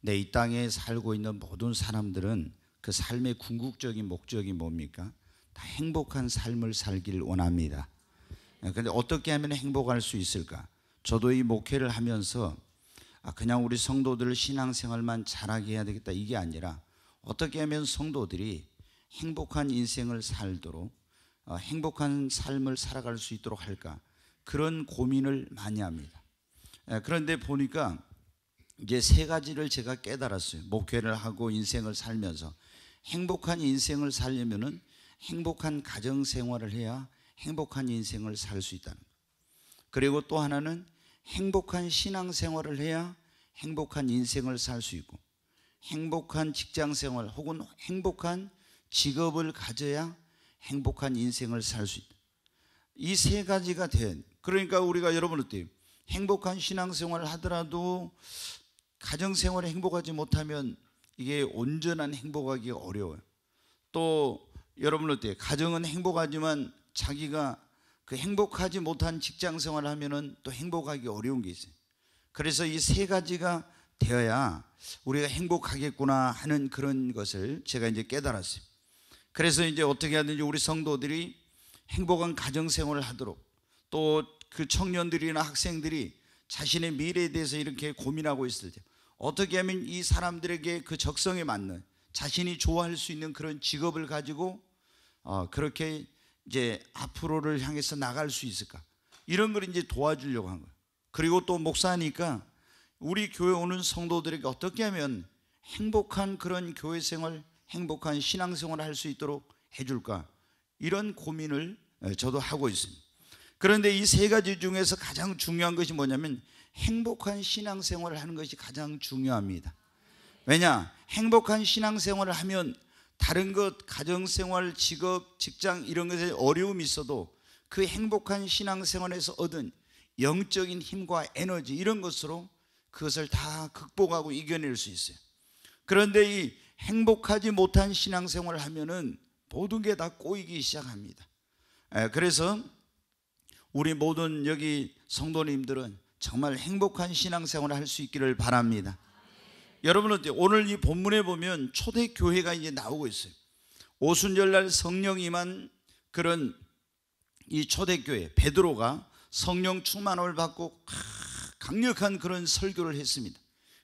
내이 네, 땅에 살고 있는 모든 사람들은 그 삶의 궁극적인 목적이 뭡니까? 다 행복한 삶을 살길 원합니다. 그런데 네, 어떻게 하면 행복할 수 있을까? 저도 이 목회를 하면서 아 그냥 우리 성도들 신앙생활만 잘하게 해야 되겠다 이게 아니라 어떻게 하면 성도들이 행복한 인생을 살도록 어, 행복한 삶을 살아갈 수 있도록 할까 그런 고민을 많이 합니다. 네, 그런데 보니까 이게 세 가지를 제가 깨달았어요. 목회를 하고 인생을 살면서 행복한 인생을 살려면은 행복한 가정 생활을 해야 행복한 인생을 살 수 있다는 거예요. 그리고 또 하나는 행복한 신앙 생활을 해야 행복한 인생을 살 수 있고 행복한 직장 생활 혹은 행복한 직업을 가져야 행복한 인생을 살 수 있다. 이 세 가지가 된 그러니까 우리가 여러분 들때요 행복한 신앙 생활을 하더라도 가정 생활에 행복하지 못하면 이게 온전한 행복하기 어려워요. 또 여러분 어때요? 가정은 행복하지만 자기가 그 행복하지 못한 직장 생활을 하면은 또 행복하기 어려운 게 있어요. 그래서 이 세 가지가 되어야 우리가 행복하겠구나 하는 그런 것을 제가 이제 깨달았어요. 그래서 이제 어떻게 하든지 우리 성도들이 행복한 가정 생활을 하도록 또 그 청년들이나 학생들이 자신의 미래에 대해서 이렇게 고민하고 있을 때 어떻게 하면 이 사람들에게 그 적성에 맞는 자신이 좋아할 수 있는 그런 직업을 가지고 어, 그렇게 이제 앞으로를 향해서 나갈 수 있을까 이런 걸 이제 도와주려고 한 거예요. 그리고 또 목사니까 우리 교회 오는 성도들에게 어떻게 하면 행복한 그런 교회 생활, 행복한 신앙 생활을 할 수 있도록 해줄까 이런 고민을 저도 하고 있습니다. 그런데 이 세 가지 중에서 가장 중요한 것이 뭐냐면 행복한 신앙생활을 하는 것이 가장 중요합니다. 왜냐? 행복한 신앙생활을 하면 다른 것, 가정생활, 직업, 직장 이런 것에 어려움이 있어도 그 행복한 신앙생활에서 얻은 영적인 힘과 에너지 이런 것으로 그것을 다 극복하고 이겨낼 수 있어요. 그런데 이 행복하지 못한 신앙생활을 하면은 모든 게 다 꼬이기 시작합니다. 그래서 우리 모든 여기 성도님들은 정말 행복한 신앙생활을 할 수 있기를 바랍니다. 여러분은 오늘 이 본문에 보면 초대 교회가 이제 나오고 있어요. 오순절날 성령 임한 그런 이 초대 교회 베드로가 성령 충만을 받고 아, 강력한 그런 설교를 했습니다.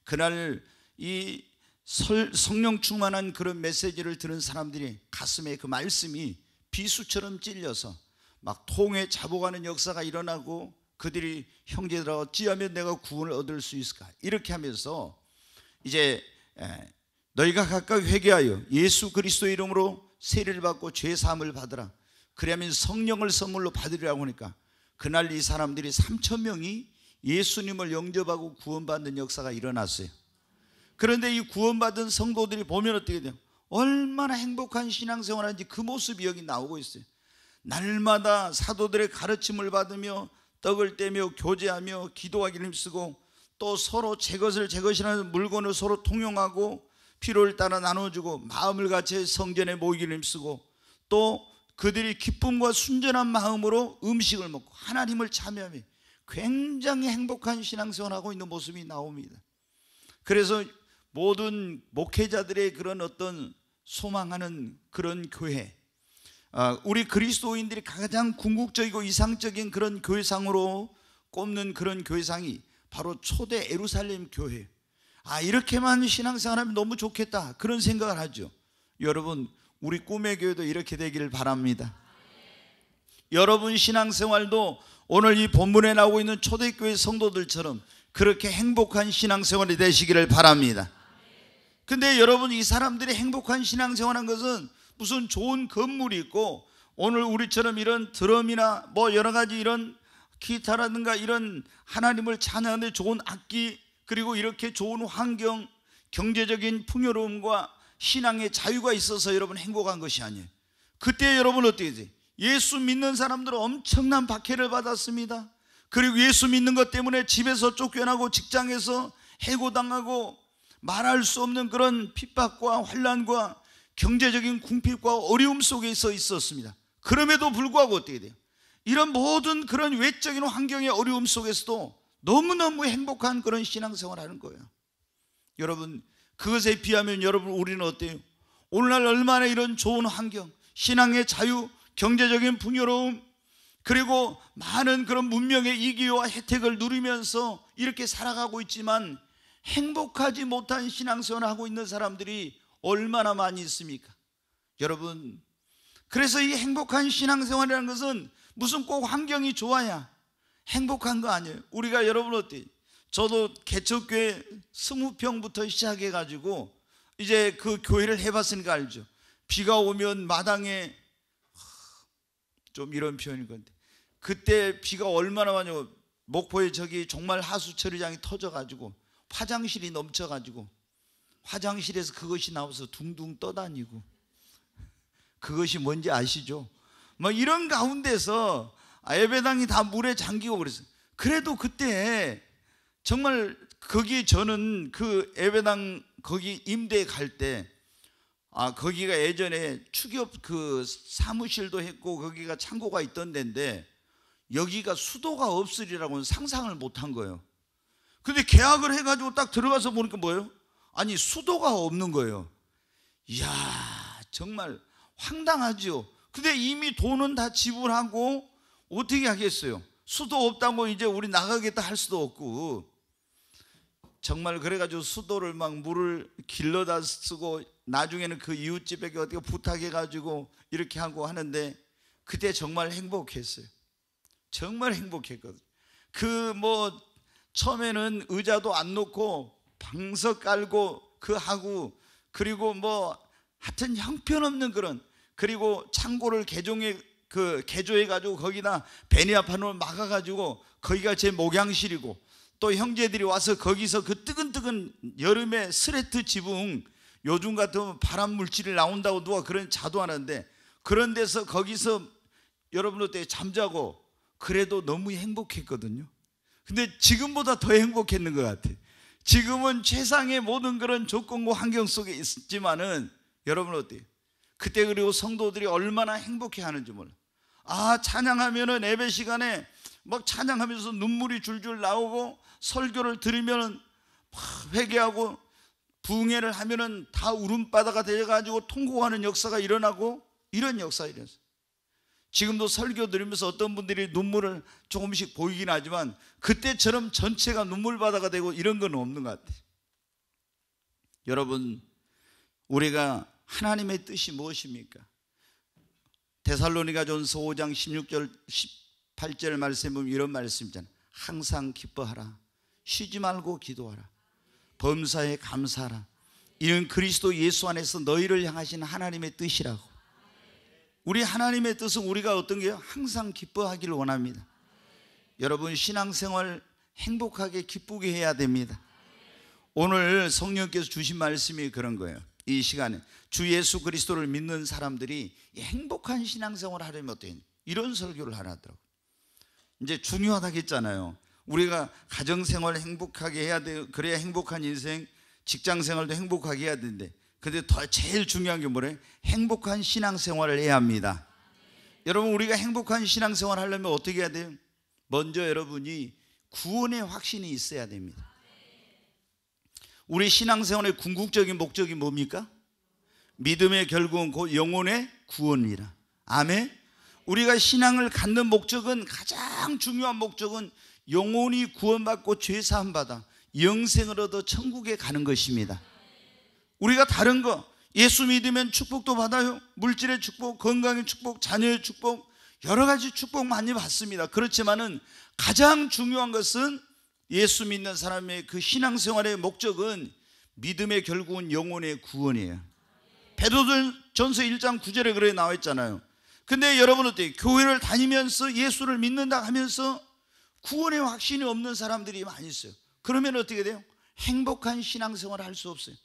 그날 이 성령 충만한 그런 메시지를 들은 사람들이 가슴에 그 말씀이 비수처럼 찔려서 막 통에 잡아가는 역사가 일어나고 그들이 형제들아 하 어찌하면 내가 구원을 얻을 수 있을까? 이렇게 하면서 이제 예, 너희가 각각 회개하여 예수 그리스도 이름으로 세례를 받고 죄 사함을 받으라. 그러면 성령을 선물로 받으리라고 하니까 그날 이 사람들이 3천 명이 예수님을 영접하고 구원받는 역사가 일어났어요. 그런데 이 구원받은 성도들이 보면 어떻게 돼요? 얼마나 행복한 신앙생활하는지 그 모습이 여기 나오고 있어요. 날마다 사도들의 가르침을 받으며 떡을 떼며 교제하며 기도하기를 쓰고 또 서로 제 것을 제 것이라는 물건을 서로 통용하고 필요를 따라 나눠주고 마음을 같이 성전에 모이기를 힘 쓰고 또 그들이 기쁨과 순전한 마음으로 음식을 먹고 하나님을 참여하며 굉장히 행복한 신앙생활하고 있는 모습이 나옵니다. 그래서 모든 목회자들의 그런 어떤 소망하는 그런 교회 아, 우리 그리스도인들이 가장 궁극적이고 이상적인 그런 교회상으로 꼽는 그런 교회상이 바로 초대 에루살렘 교회. 아, 이렇게만 신앙생활하면 너무 좋겠다. 그런 생각을 하죠. 여러분, 우리 꿈의 교회도 이렇게 되기를 바랍니다. 여러분 신앙생활도 오늘 이 본문에 나오고 있는 초대교회 성도들처럼 그렇게 행복한 신앙생활이 되시기를 바랍니다. 근데 여러분 이 사람들이 행복한 신앙생활한 것은 무슨 좋은 건물이 있고 오늘 우리처럼 이런 드럼이나 뭐 여러 가지 이런 기타라든가 이런 하나님을 찬양하는 좋은 악기 그리고 이렇게 좋은 환경 경제적인 풍요로움과 신앙의 자유가 있어서 여러분 행복한 것이 아니에요 그때 여러분 어떻게 돼요? 예수 믿는 사람들은 엄청난 박해를 받았습니다 그리고 예수 믿는 것 때문에 집에서 쫓겨나고 직장에서 해고당하고 말할 수 없는 그런 핍박과 환란과 경제적인 궁핍과 어려움 속에 서 있었습니다. 그럼에도 불구하고 어떻게 돼요? 이런 모든 그런 외적인 환경의 어려움 속에서도 너무너무 행복한 그런 신앙생활 하는 거예요. 여러분, 그것에 비하면 여러분, 우리는 어때요? 오늘날 얼마나 이런 좋은 환경, 신앙의 자유, 경제적인 풍요로움, 그리고 많은 그런 문명의 이기와 혜택을 누리면서 이렇게 살아가고 있지만 행복하지 못한 신앙생활을 하고 있는 사람들이 얼마나 많이 있습니까? 여러분, 그래서 이 행복한 신앙생활이라는 것은 무슨 꼭 환경이 좋아야 행복한 거 아니에요. 우리가 여러분 어때? 저도 개척교회 스무 평부터 시작해 가지고 이제 그 교회를 해봤으니까 알죠. 비가 오면 마당에 좀 이런 표현인 건데 그때 비가 얼마나 많이 오 목포에 저기 정말 하수처리장이 터져가지고 화장실이 넘쳐가지고 화장실에서 그것이 나와서 둥둥 떠다니고 그것이 뭔지 아시죠? 뭐 이런 가운데서 아, 예배당이 다 물에 잠기고 그랬어요. 그래도 그때 정말 거기 저는 그 예배당 거기 임대 갈 때 아, 거기가 예전에 추기그 사무실도 했고 거기가 창고가 있던 데인데 여기가 수도가 없으리라고는 상상을 못한 거예요. 근데 계약을 해가지고 딱 들어가서 보니까 뭐예요? 아니 수도가 없는 거예요. 이야 정말 황당하지 근데 이미 돈은 다 지불하고 어떻게 하겠어요? 수도 없다고 이제 우리 나가겠다 할 수도 없고 정말 그래가지고 수도를 막 물을 길러다 쓰고 나중에는 그 이웃집에 어떻게 부탁해가지고 이렇게 하고 하는데 그때 정말 행복했어요. 정말 행복했거든요. 그 뭐 처음에는 의자도 안 놓고 방석 깔고 그 하고 그리고 뭐 하여튼 형편없는 그런 그리고 창고를 개종해 그 개조해 가지고 거기다 베니아판을 막아 가지고 거기가 제 목양실이고 또 형제들이 와서 거기서 그 뜨근뜨근 여름에 스레트 지붕 요즘 같으면 발암 물질이 나온다고 누가 그런 자도 하는데 그런 데서 거기서 여러분들 때 잠자고 그래도 너무 행복했거든요. 근데 지금보다 더 행복했는 것 같아요. 지금은 최상의 모든 그런 조건과 환경 속에 있지만은 여러분 어때요? 그때 그리고 성도들이 얼마나 행복해 하는지 몰라. 아, 찬양하면은 예배 시간에 막 찬양하면서 눈물이 줄줄 나오고 설교를 들으면은 회개하고 부흥를 하면은 다 울음바다가 되어 가지고 통곡하는 역사가 일어나고 이런 역사 일어났어. 지금도 설교 들으면서 어떤 분들이 눈물을 조금씩 보이긴 하지만 그때처럼 전체가 눈물바다가 되고 이런 건 없는 것 같아요. 여러분, 우리가 하나님의 뜻이 무엇입니까? 데살로니가 전서 5장 16절 18절 말씀 보면 이런 말씀이잖아요. 항상 기뻐하라. 쉬지 말고 기도하라. 범사에 감사하라. 이는 그리스도 예수 안에서 너희를 향하신 하나님의 뜻이라고. 우리 하나님의 뜻은 우리가 어떤 게요? 항상 기뻐하기를 원합니다. 여러분 신앙생활 행복하게 기쁘게 해야 됩니다. 오늘 성령께서 주신 말씀이 그런 거예요. 이 시간에 주 예수 그리스도를 믿는 사람들이 행복한 신앙생활 하려면 어떻게 이런 설교를 하라더라고. 이제 중요하다고 잖아요 우리가 가정생활 행복하게 해야 돼. 그래야 행복한 인생, 직장생활도 행복하게 해야 되는데 근데 더 제일 중요한 게 뭐래? 행복한 신앙생활을 해야 합니다. 여러분 우리가 행복한 신앙생활 하려면 어떻게 해야 돼요? 먼저 여러분이 구원의 확신이 있어야 됩니다. 우리 신앙생활의 궁극적인 목적이 뭡니까? 믿음의 결국은 곧 영혼의 구원이라. 아멘. 우리가 신앙을 갖는 목적은 가장 중요한 목적은 영혼이 구원받고 죄 사함 받아 영생을 얻어 천국에 가는 것입니다. 우리가 다른 거 예수 믿으면 축복도 받아요. 물질의 축복, 건강의 축복, 자녀의 축복, 여러 가지 축복 많이 받습니다. 그렇지만은 가장 중요한 것은 예수 믿는 사람의 그 신앙생활의 목적은 믿음의 결국은 영혼의 구원이에요. 베드로전서 1장 9절에 그래 나와 있잖아요. 근데 여러분 어때요? 교회를 다니면서 예수를 믿는다 하면서 구원의 확신이 없는 사람들이 많이 있어요. 그러면 어떻게 돼요? 행복한 신앙생활을 할 수 없어요.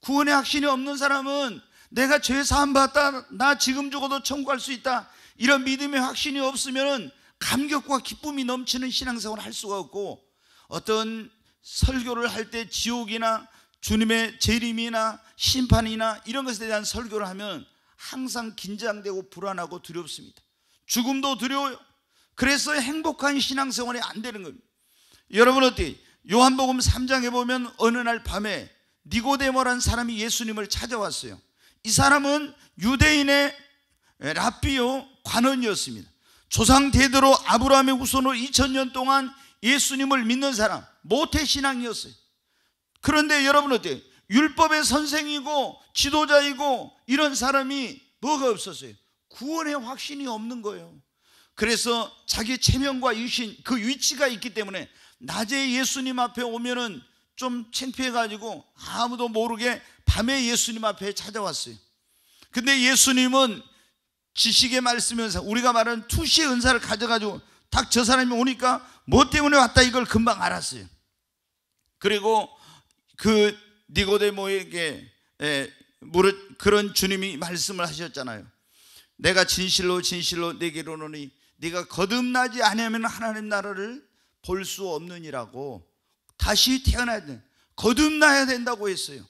구원의 확신이 없는 사람은 내가 죄 사함 받다 나 지금 죽어도 천국 갈수 있다 이런 믿음의 확신이 없으면 감격과 기쁨이 넘치는 신앙생활을 할 수가 없고 어떤 설교를 할 때 지옥이나 주님의 재림이나 심판이나 이런 것에 대한 설교를 하면 항상 긴장되고 불안하고 두렵습니다. 죽음도 두려워요. 그래서 행복한 신앙생활이 안 되는 겁니다. 여러분 어때? 요한복음 3장에 보면 어느 날 밤에 니고데모라는 사람이 예수님을 찾아왔어요. 이 사람은 유대인의 라비오 관원이었습니다. 조상 대대로 아브라함의 후손으로 2000년 동안 예수님을 믿는 사람, 모태 신앙이었어요. 그런데 여러분 어때요? 율법의 선생이고 지도자이고 이런 사람이 뭐가 없었어요? 구원의 확신이 없는 거예요. 그래서 자기 체면과 유신 그 위치가 있기 때문에 낮에 예수님 앞에 오면은 좀 창피해가지고 아무도 모르게 밤에 예수님 앞에 찾아왔어요. 근데 예수님은 지식의 말씀 에서 우리가 말하는 투시의 은사를 가져가지고 딱 저 사람이 오니까 뭐 때문에 왔다 이걸 금방 알았어요. 그리고 그 니고데모에게 그런 주님이 말씀을 하셨잖아요. 내가 진실로 진실로 내게로 노니 네가 거듭나지 않으면 하나님 나라를 볼수없는이라고 다시 태어나야 돼. 거듭나야 된다고 했어요.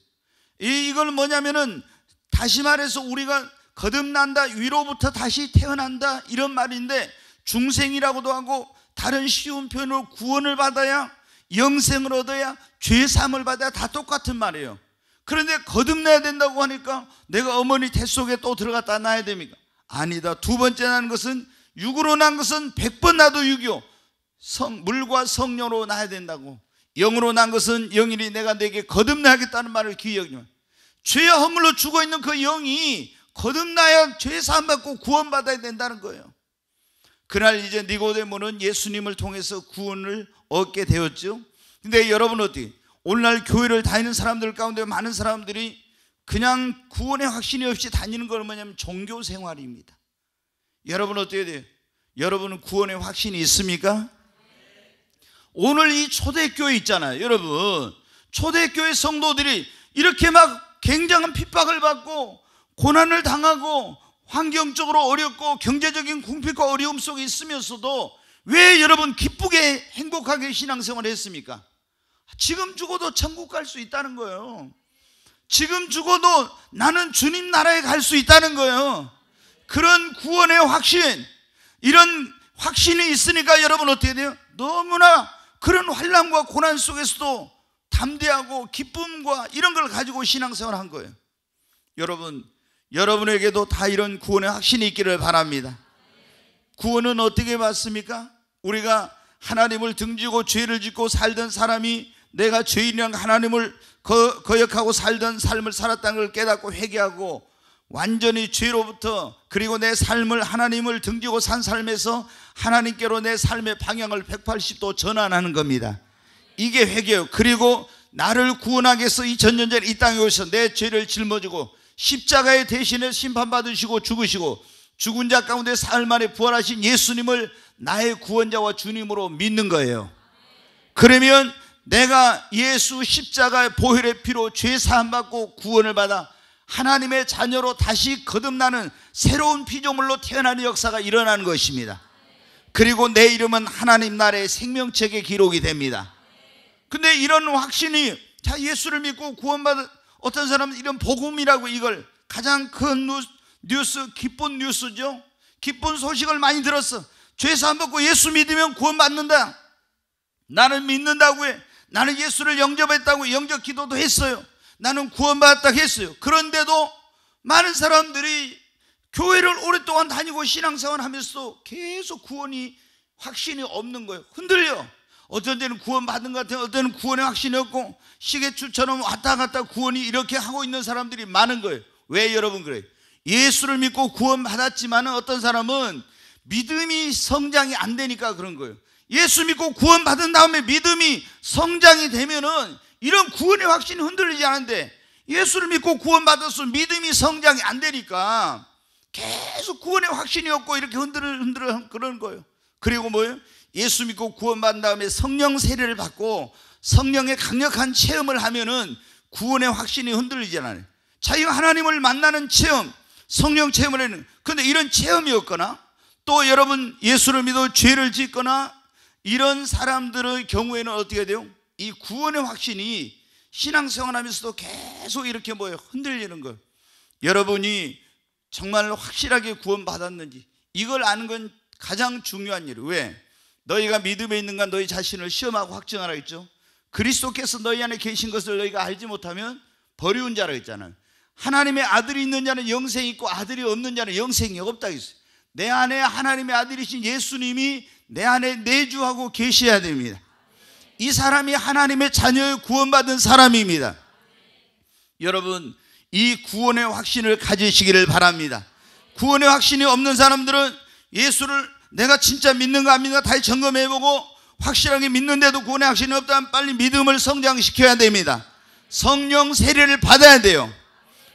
이걸 뭐냐면은 다시 말해서 우리가 거듭난다, 위로부터 다시 태어난다 이런 말인데 중생이라고도 하고 다른 쉬운 표현으로 구원을 받아야 영생을 얻어야 죄사을 받아야 다 똑같은 말이에요. 그런데 거듭나야 된다고 하니까 내가 어머니 태 속에 또 들어갔다 나야 됩니까? 아니다. 두 번째 난 것은 육으로 난 것은 백 번 나도 육이요. 성, 물과 성녀로 나야 된다고. 영으로 난 것은 영이니 내가 내게 거듭나겠다는 말을 기억해. 죄의 허물로 죽어 있는 그 영이 거듭나야 죄 사함 받고 구원 받아야 된다는 거예요. 그날 이제 니고데모는 예수님을 통해서 구원을 얻게 되었죠. 근데 여러분 어디 오늘날 교회를 다니는 사람들 가운데 많은 사람들이 그냥 구원의 확신이 없이 다니는 건 뭐냐면 종교 생활입니다. 여러분 어떻게 돼요? 여러분은 구원의 확신이 있습니까? 오늘 이 초대교회 있잖아요. 여러분, 초대교회 성도들이 이렇게 막 굉장한 핍박을 받고 고난을 당하고 환경적으로 어렵고 경제적인 궁핍과 어려움 속에 있으면서도 왜 여러분 기쁘게 행복하게 신앙생활을 했습니까? 지금 죽어도 천국 갈 수 있다는 거예요. 지금 죽어도 나는 주님 나라에 갈 수 있다는 거예요. 그런 구원의 확신, 이런 확신이 있으니까 여러분 어떻게 돼요? 너무나 그런 환란과 고난 속에서도 담대하고 기쁨과 이런 걸 가지고 신앙생활 한 거예요. 여러분, 여러분에게도 다 이런 구원의 확신이 있기를 바랍니다. 구원은 어떻게 받습니까? 우리가 하나님을 등지고 죄를 짓고 살던 사람이 내가 죄인이랑 하나님을 거, 역하고 살던 삶을 살았다는 걸 깨닫고 회개하고 완전히 죄로부터 그리고 내 삶을 하나님을 등지고 산 삶에서 하나님께로 내 삶의 방향을 180도 전환하는 겁니다. 이게 회개요. 그리고 나를 구원하기 위해서 2000년 전에 이 땅에 오셔내 죄를 짊어지고 십자가에 대신해 심판받으시고 죽으시고 죽은 자 가운데 사흘 만에 부활하신 예수님을 나의 구원자와 주님으로 믿는 거예요. 그러면 내가 예수 십자가의 보혈의 피로 죄 사함 받고 구원을 받아 하나님의 자녀로 다시 거듭나는 새로운 피조물로 태어나는 역사가 일어나는 것입니다. 그리고 내 이름은 하나님 나라의 생명책에 기록이 됩니다. 근데 이런 확신이 자 예수를 믿고 구원받은 어떤 사람은 이런 복음이라고 이걸 가장 큰 뉴스, 기쁜 뉴스죠. 기쁜 소식을 많이 들었어. 죄사함 받고 예수 믿으면 구원받는다. 나는 믿는다고 해. 나는 예수를 영접했다고 영접 기도도 했어요. 나는 구원받았다 했어요. 그런데도 많은 사람들이 교회를 오랫동안 다니고 신앙생활 하면서도 계속 구원이 확신이 없는 거예요. 흔들려. 어떤 때는 구원받은 것 같아요. 어떤 때는 구원의 확신이 없고 시계추처럼 왔다 갔다 구원이 이렇게 하고 있는 사람들이 많은 거예요. 왜 여러분 그래요? 예수를 믿고 구원받았지만 어떤 사람은 믿음이 성장이 안 되니까 그런 거예요. 예수 믿고 구원받은 다음에 믿음이 성장이 되면은 이런 구원의 확신이 흔들리지 않은데 예수를 믿고 구원받았으 믿음이 성장이 안 되니까 계속 구원의 확신이 없고 이렇게 흔들어 흔들어 그런 거예요. 그리고 뭐예요? 예수 믿고 구원받은 다음에 성령 세례를 받고 성령의 강력한 체험을 하면은 구원의 확신이 흔들리지 않아요. 자유 하나님을 만나는 체험, 성령 체험을 하는. 근데 이런 체험이 없거나 또 여러분 예수를 믿어 죄를 짓거나 이런 사람들의 경우에는 어떻게 돼요? 이 구원의 확신이 신앙생활하면서도 계속 이렇게 뭐예 흔들리는 거 여러분이 정말 확실하게 구원받았는지 이걸 아는 건 가장 중요한 일. 왜? 너희가 믿음에 있는가 너희 자신을 시험하고 확증하라 했죠. 그리스도께서 너희 안에 계신 것을 너희가 알지 못하면 버리운 자라 했잖아요. 하나님의 아들이 있는 자는 영생이 있고 아들이 없는 자는 영생이 없다 했어요. 내 안에 하나님의 아들이신 예수님이 내 안에 내주하고 계셔야 됩니다. 이 사람이 하나님의 자녀의 구원받은 사람입니다. 여러분, 이 구원의 확신을 가지시기를 바랍니다. 구원의 확신이 없는 사람들은 예수를 내가 진짜 믿는가 안믿는 다시 점검해보고 확실하게 믿는데도 구원의 확신이 없다면 빨리 믿음을 성장시켜야 됩니다. 성령 세례를 받아야 돼요.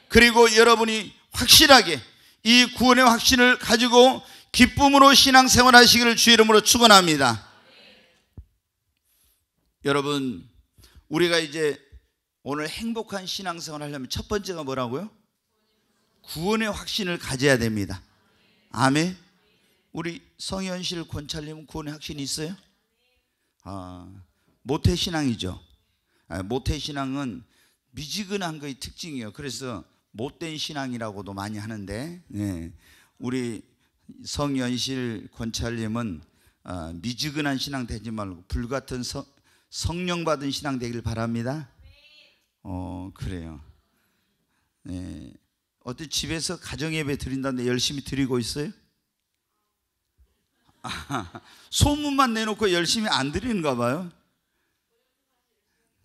그리고 여러분이 확실하게 이 구원의 확신을 가지고 기쁨으로 신앙생활 하시기를 주 이름으로 축원합니다. 여러분 우리가 이제 오늘 행복한 신앙생활 하려면 첫 번째가 뭐라고요? 구원의 확신을 가져야 됩니다. 아멘. 우리 성현실 권찰님은 구원의 확신이 있어요? 아, 모태 신앙이죠. 아, 모태 신앙은 미지근한 거의 특징이에요. 그래서 못된 신앙이라고도 많이 하는데, 네. 우리 성현실 권찰님은 아, 미지근한 신앙 되지 말고 불 같은 성, 성령 받은 신앙 되길 바랍니다. 어, 그래요. 네. 어때 집에서 가정 예배 드린다는데 열심히 드리고 있어요? 아, 소문만 내놓고 열심히 안 드리는가 봐요.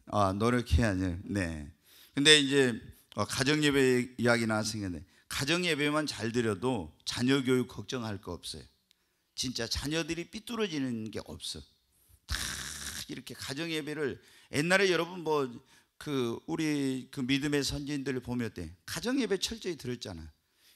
아, 노력해야죠. 네. 근데 이제 어, 가정 예배 이야기 나왔으니까 네. 가정 예배만 잘 드려도 자녀 교육 걱정할 거 없어요. 진짜 자녀들이 삐뚤어지는 게 없어. 이렇게 가정 예배를 옛날에 여러분 뭐 그 우리 그 믿음의 선진들을 보면 때 가정 예배 철저히 들었잖아.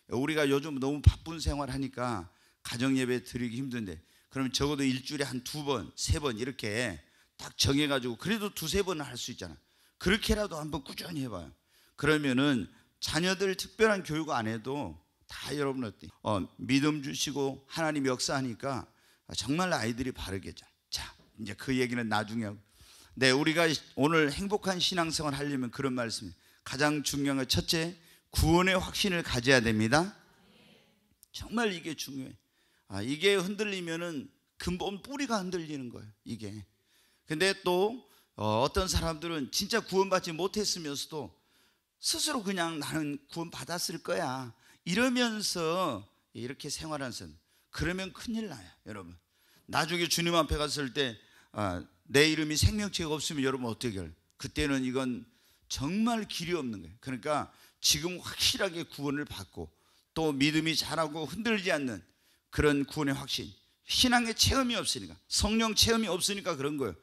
우리가 요즘 너무 바쁜 생활 하니까 가정 예배 드리기 힘든데 그럼 적어도 일주일에 한 두 번, 세 번 이렇게 딱 정해 가지고 그래도 두세 번은 할 수 있잖아. 그렇게라도 한번 꾸준히 해 봐요. 그러면은 자녀들 특별한 교육 안 해도 다 여러분 어때? 어, 믿음 주시고 하나님 역사하니까 정말 아이들이 바르겠죠. 이제 그 얘기는 나중에 하고. 네, 우리가 오늘 행복한 신앙생활 하려면 그런 말씀이 가장 중요한 건 첫째 구원의 확신을 가져야 됩니다. 정말 이게 중요해. 아, 이게 흔들리면은 근본 뿌리가 흔들리는 거예요. 이게. 근데 또 어, 떤 사람들은 진짜 구원받지 못했으면서도 스스로 그냥 나는 구원받았을 거야. 이러면서 이렇게 생활하는 사 그러면 큰일 나요, 여러분. 나중에 주님 앞에 갔을 때 아, 내 이름이 생명체가 없으면 여러분 어떻게 할? 그때는 이건 정말 길이 없는 거예요. 그러니까 지금 확실하게 구원을 받고 또 믿음이 자라고 흔들지 않는 그런 구원의 확신. 신앙의 체험이 없으니까 성령 체험이 없으니까 그런 거예요.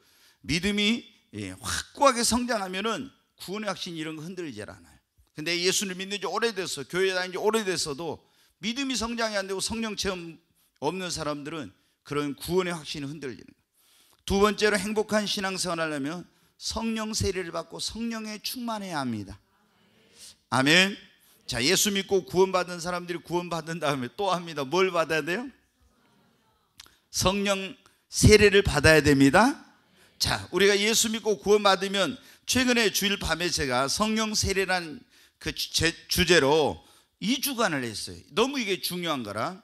믿음이 예, 확고하게 성장하면은 구원의 확신 이런 거흔들리 않아요. 근데 예수를 믿는 지 오래돼서 교회 다닌 지 오래돼서도 믿음이 성장이 안 되고 성령 체험 없는 사람들은 그런 구원의 확신이 흔들리는 거예요. 두 번째로 행복한 신앙생활을 하려면 성령 세례를 받고 성령에 충만해야 합니다. 아멘. 자, 예수 믿고 구원받은 사람들이 구원받은 다음에 또 합니다. 뭘 받아야 돼요? 성령 세례를 받아야 됩니다. 자, 우리가 예수 믿고 구원받으면 최근에 주일 밤에 제가 성령 세례란 그 주제로 2주간을 했어요. 너무 이게 중요한 거라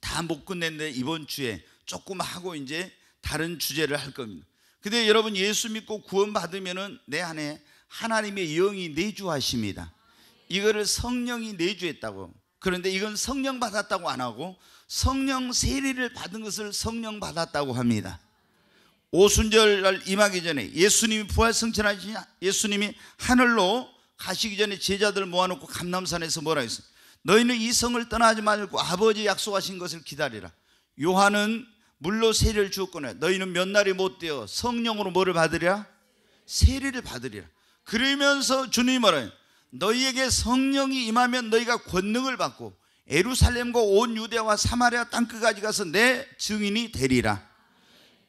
다 못 끝냈는데 이번 주에 조금 하고 이제 다른 주제를 할 겁니다. 근데 여러분 예수 믿고 구원받으면은 내 안에 하나님의 영이 내주하십니다. 이거를 성령이 내주했다고. 그런데 이건 성령 받았다고 안 하고 성령 세례를 받은 것을 성령 받았다고 합니다. 오순절 날 임하기 전에 예수님이 부활 성천하신 예수님이 하늘로 가시기 전에 제자들 모아놓고 감남산에서 뭐라 했어요? 너희는 이 성을 떠나지 말고 아버지 약속하신 것을 기다리라. 요한은 물로 세례를 주었거나 너희는 몇 날이 못 되어 성령으로 뭐를 받으랴? 세례를 받으리라. 그러면서 주님이 말해 너희에게 성령이 임하면 너희가 권능을 받고 에루살렘과 온 유대와 사마리아 땅끝까지 가서 내 증인이 되리라.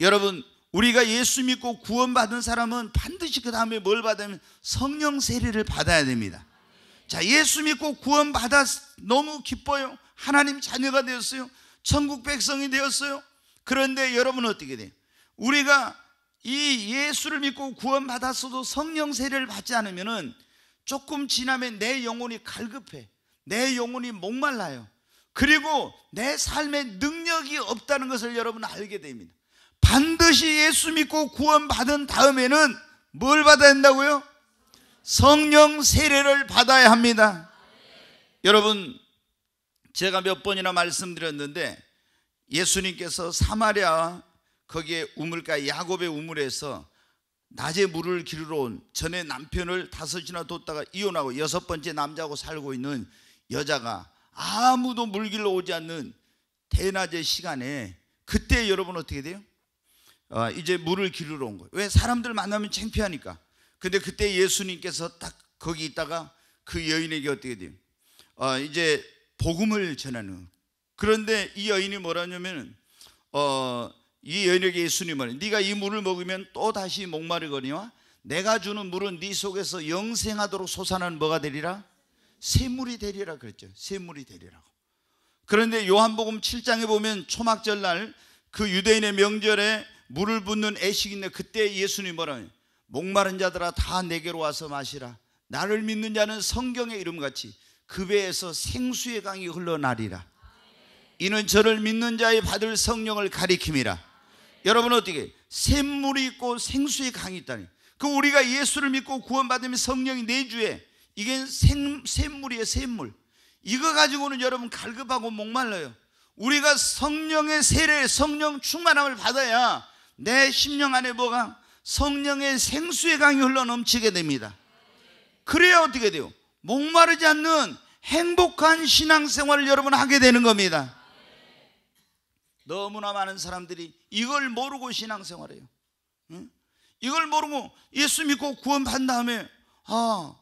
여러분 우리가 예수 믿고 구원받은 사람은 반드시 그 다음에 뭘 받으면 성령 세례를 받아야 됩니다. 자, 예수 믿고 구원받아 너무 기뻐요. 하나님 자녀가 되었어요. 천국 백성이 되었어요. 그런데 여러분은 어떻게 돼요? 우리가 이 예수를 믿고 구원받았어도 성령 세례를 받지 않으면 조금 지나면 내 영혼이 갈급해. 내 영혼이 목말라요. 그리고 내 삶에 능력이 없다는 것을 여러분 알게 됩니다. 반드시 예수 믿고 구원받은 다음에는 뭘 받아야 한다고요? 성령 세례를 받아야 합니다. 여러분, 제가 몇 번이나 말씀드렸는데 예수님께서 사마리아 거기에 우물가 야곱의 우물에서 낮에 물을 기르러 온 전에 남편을 다섯이나 뒀다가 이혼하고 여섯 번째 남자하고 살고 있는 여자가 아무도 물 길러 오지 않는 대낮의 시간에 그때 여러분 어떻게 돼요? 아, 이제 물을 기르러 온 거예요. 왜 사람들 만나면 창피하니까. 근데 그때 예수님께서 딱 거기 있다가 그 여인에게 어떻게 돼요? 아, 이제 복음을 전하는 그런데 이 여인이 뭐라냐면 어, 이 여인에게 예수님은 네가 이 물을 먹으면 또 다시 목마르거니와 내가 주는 물은 네 속에서 영생하도록 솟아나는 뭐가 되리라? 샘물이 되리라 그랬죠. 샘물이 되리라고. 그런데 요한복음 7장에 보면 초막절 날 그 유대인의 명절에 물을 붓는 애식인데 그때 예수님 뭐라 냐 목마른 자들아 다 내게로 와서 마시라. 나를 믿는 자는 성경의 이름 같이 그 배에서 생수의 강이 흘러나리라. 이는 저를 믿는 자의 받을 성령을 가리킴이라. 여러분 어떻게 샘물이 있고 생수의 강이 있다니. 그 우리가 예수를 믿고 구원받으면 성령이 내주에 이게 생, 샘물이에요 샘물. 이거 가지고는 여러분 갈급하고 목말라요. 우리가 성령의 세례, 성령 충만함을 받아야 내 심령 안에 뭐가 성령의 생수의 강이 흘러 넘치게 됩니다. 그래야 어떻게 돼요? 목마르지 않는 행복한 신앙생활을 여러분 하게 되는 겁니다. 너무나 많은 사람들이 이걸 모르고 신앙생활해요. 이걸 모르고 예수 믿고 구원받은 다음에 아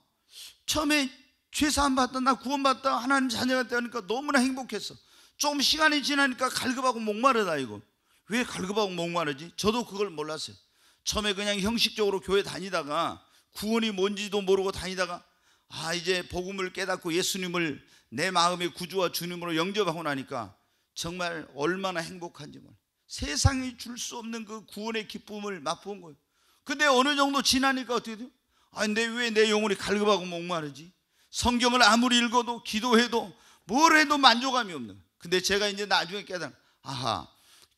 처음에 죄사안 받다 나 구원받다 하나님 자녀가 되니까 너무나 행복했어. 좀 시간이 지나니까 갈급하고 목마르다 이거. 왜 갈급하고 목마르지? 저도 그걸 몰랐어요. 처음에 그냥 형식적으로 교회 다니다가 구원이 뭔지도 모르고 다니다가 아 이제 복음을 깨닫고 예수님을 내 마음의 구주와 주님으로 영접하고 나니까 정말 얼마나 행복한지 몰라. 요 세상이 줄 수 없는 그 구원의 기쁨을 맛본 거예요. 근데 어느 정도 지나니까 어떻게 돼요? 아, 근데 왜 내 영혼이 갈급하고 목마르지? 성경을 아무리 읽어도 기도해도 뭘 해도 만족감이 없는 거예요. 근데 제가 이제 나중에 깨달아. 아하.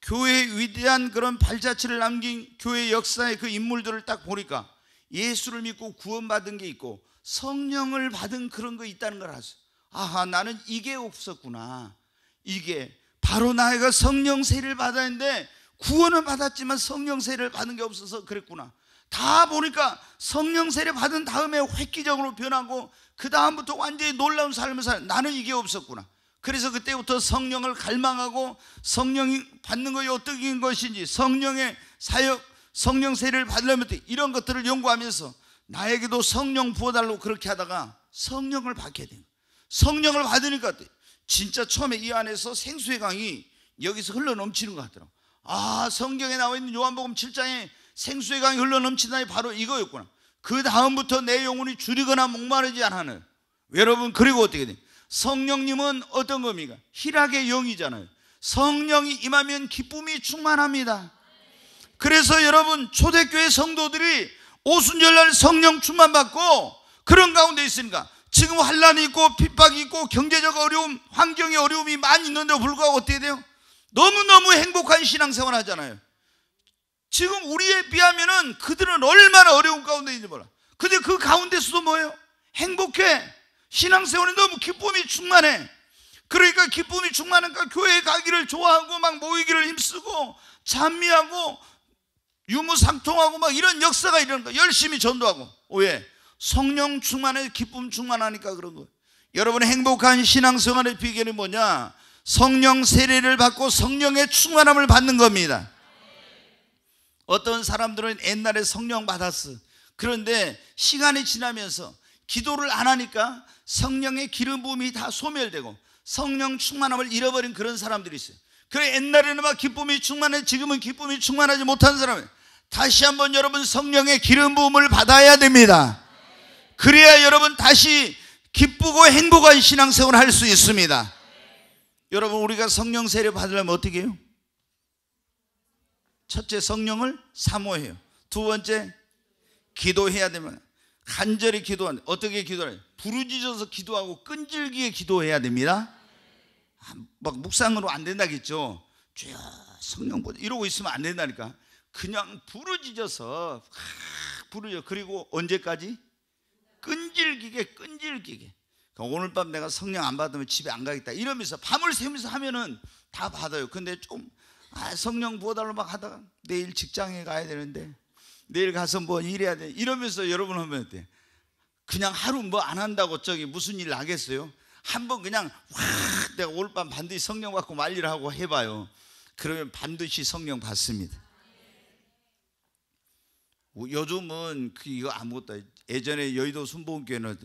교회의 위대한 그런 발자취를 남긴 교회 역사의 그 인물들을 딱 보니까 예수를 믿고 구원받은 게 있고 성령을 받은 그런 거 있다는 걸 알았어요. 아하, 나는 이게 없었구나. 이게 바로 나이가 성령 세를 례 받았는데 구원을 받았지만 성령 세를 례 받은 게 없어서 그랬구나. 다 보니까 성령 세를 받은 다음에 획기적으로 변하고 그 다음부터 완전히 놀라운 삶을 살. 나는 이게 없었구나. 그래서 그때부터 성령을 갈망하고 성령이 받는 것이 어떻 것인지 성령의 사역 성령 세를 받으려면 이런 것들을 연구하면서 나에게도 성령 부어달라고 그렇게 하다가 성령을 받게 된 성령을 받으니까 진짜 처음에 이 안에서 생수의 강이 여기서 흘러 넘치는 것 같더라고. 아, 성경에 나와 있는 요한복음 7장에 생수의 강이 흘러 넘치다니 바로 이거였구나. 그 다음부터 내 영혼이 줄이거나 목마르지 않하는. 여러분, 그리고 어떻게 돼? 성령님은 어떤 겁니까? 희락의 영이잖아요. 성령이 임하면 기쁨이 충만합니다. 그래서 여러분, 초대교회 성도들이 오순절날 성령 충만받고 그런 가운데 있으니까 지금 환란이 있고 핍박이 있고 경제적 어려움, 환경의 어려움이 많이 있는데 불구하고 어떻게 돼요? 너무너무 행복한 신앙생활 하잖아요. 지금 우리에 비하면은 그들은 얼마나 어려운 가운데 있는지 몰라. 근데 그 가운데서도 뭐예요? 행복해. 신앙생활이 너무 기쁨이 충만해. 그러니까 기쁨이 충만하니까 교회 가기를 좋아하고 막 모이기를 힘쓰고 찬미하고 유무상통하고 막 이런 역사가 일어난다. 열심히 전도하고. 왜? 성령 충만해 기쁨 충만하니까 그런 거예요. 여러분 행복한 신앙생활의 비결이 뭐냐? 성령 세례를 받고 성령의 충만함을 받는 겁니다. 어떤 사람들은 옛날에 성령 받았어. 그런데 시간이 지나면서 기도를 안 하니까 성령의 기름 부음이 다 소멸되고 성령 충만함을 잃어버린 그런 사람들이 있어요. 그래 옛날에는 막 기쁨이 충만해 지금은 기쁨이 충만하지 못한 사람이 다시 한번 여러분 성령의 기름 부음을 받아야 됩니다. 그래야 여러분 다시 기쁘고 행복한 신앙생활을 할 수 있습니다. 여러분 우리가 성령 세례 받으려면 어떻게 해요? 첫째 성령을 사모해요. 두 번째 기도해야 되면 간절히 기도하는 어떻게 기도해? 부르짖어서 기도하고 끈질기게 기도해야 됩니다. 아, 막 묵상으로 안 된다겠죠. 주여 성령 보내 이러고 있으면 안 된다니까. 그냥 부르짖어서 부르짖 그리고 언제까지 끈질기게 끈질기게 그러니까 오늘 밤 내가 성령 안 받으면 집에 안 가겠다 이러면서 밤을 새면서 하면은 다 받아요 근데 좀 아, 성령 부어달라고 막 하다가 내일 직장에 가야 되는데 내일 가서 뭐 일해야 돼 이러면서 여러분 하면 돼 그냥 하루 뭐 안 한다고 저기 무슨 일 나겠어요 한번 그냥 확 내가 오늘 밤 반드시 성령 받고 말리라고 해봐요 그러면 반드시 성령 받습니다 요즘은 그 이거 아무것도 예전에 여의도 순복음교회는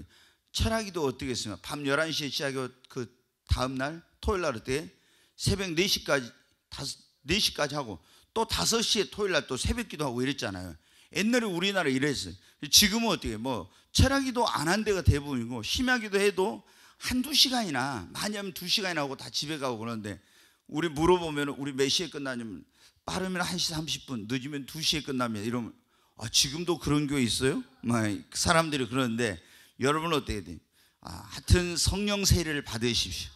철학기도 어떻게 했으면 밤 11시에 시작하고 그 다음 날 토요일 날 그때 새벽 4시까지 4시까지 하고 또 5시에 토요일 날 또 새벽 기도하고 이랬잖아요. 옛날에 우리나라 이랬어요. 지금은 어떻게 뭐 철학기도 안 한 데가 대부분이고 심야기도 해도 한 두 시간이나 많이 하면 두 시간이나 하고 다 집에 가고 그러는데 우리 물어보면 우리 몇 시에 끝나냐면 빠르면 1시 30분 늦으면 2시에 끝나면 이러면 아, 지금도 그런 교회 있어요? 사람들이 그러는데 여러분 어떻게 돼 아, 하여튼 성령 세례를 받으십시오.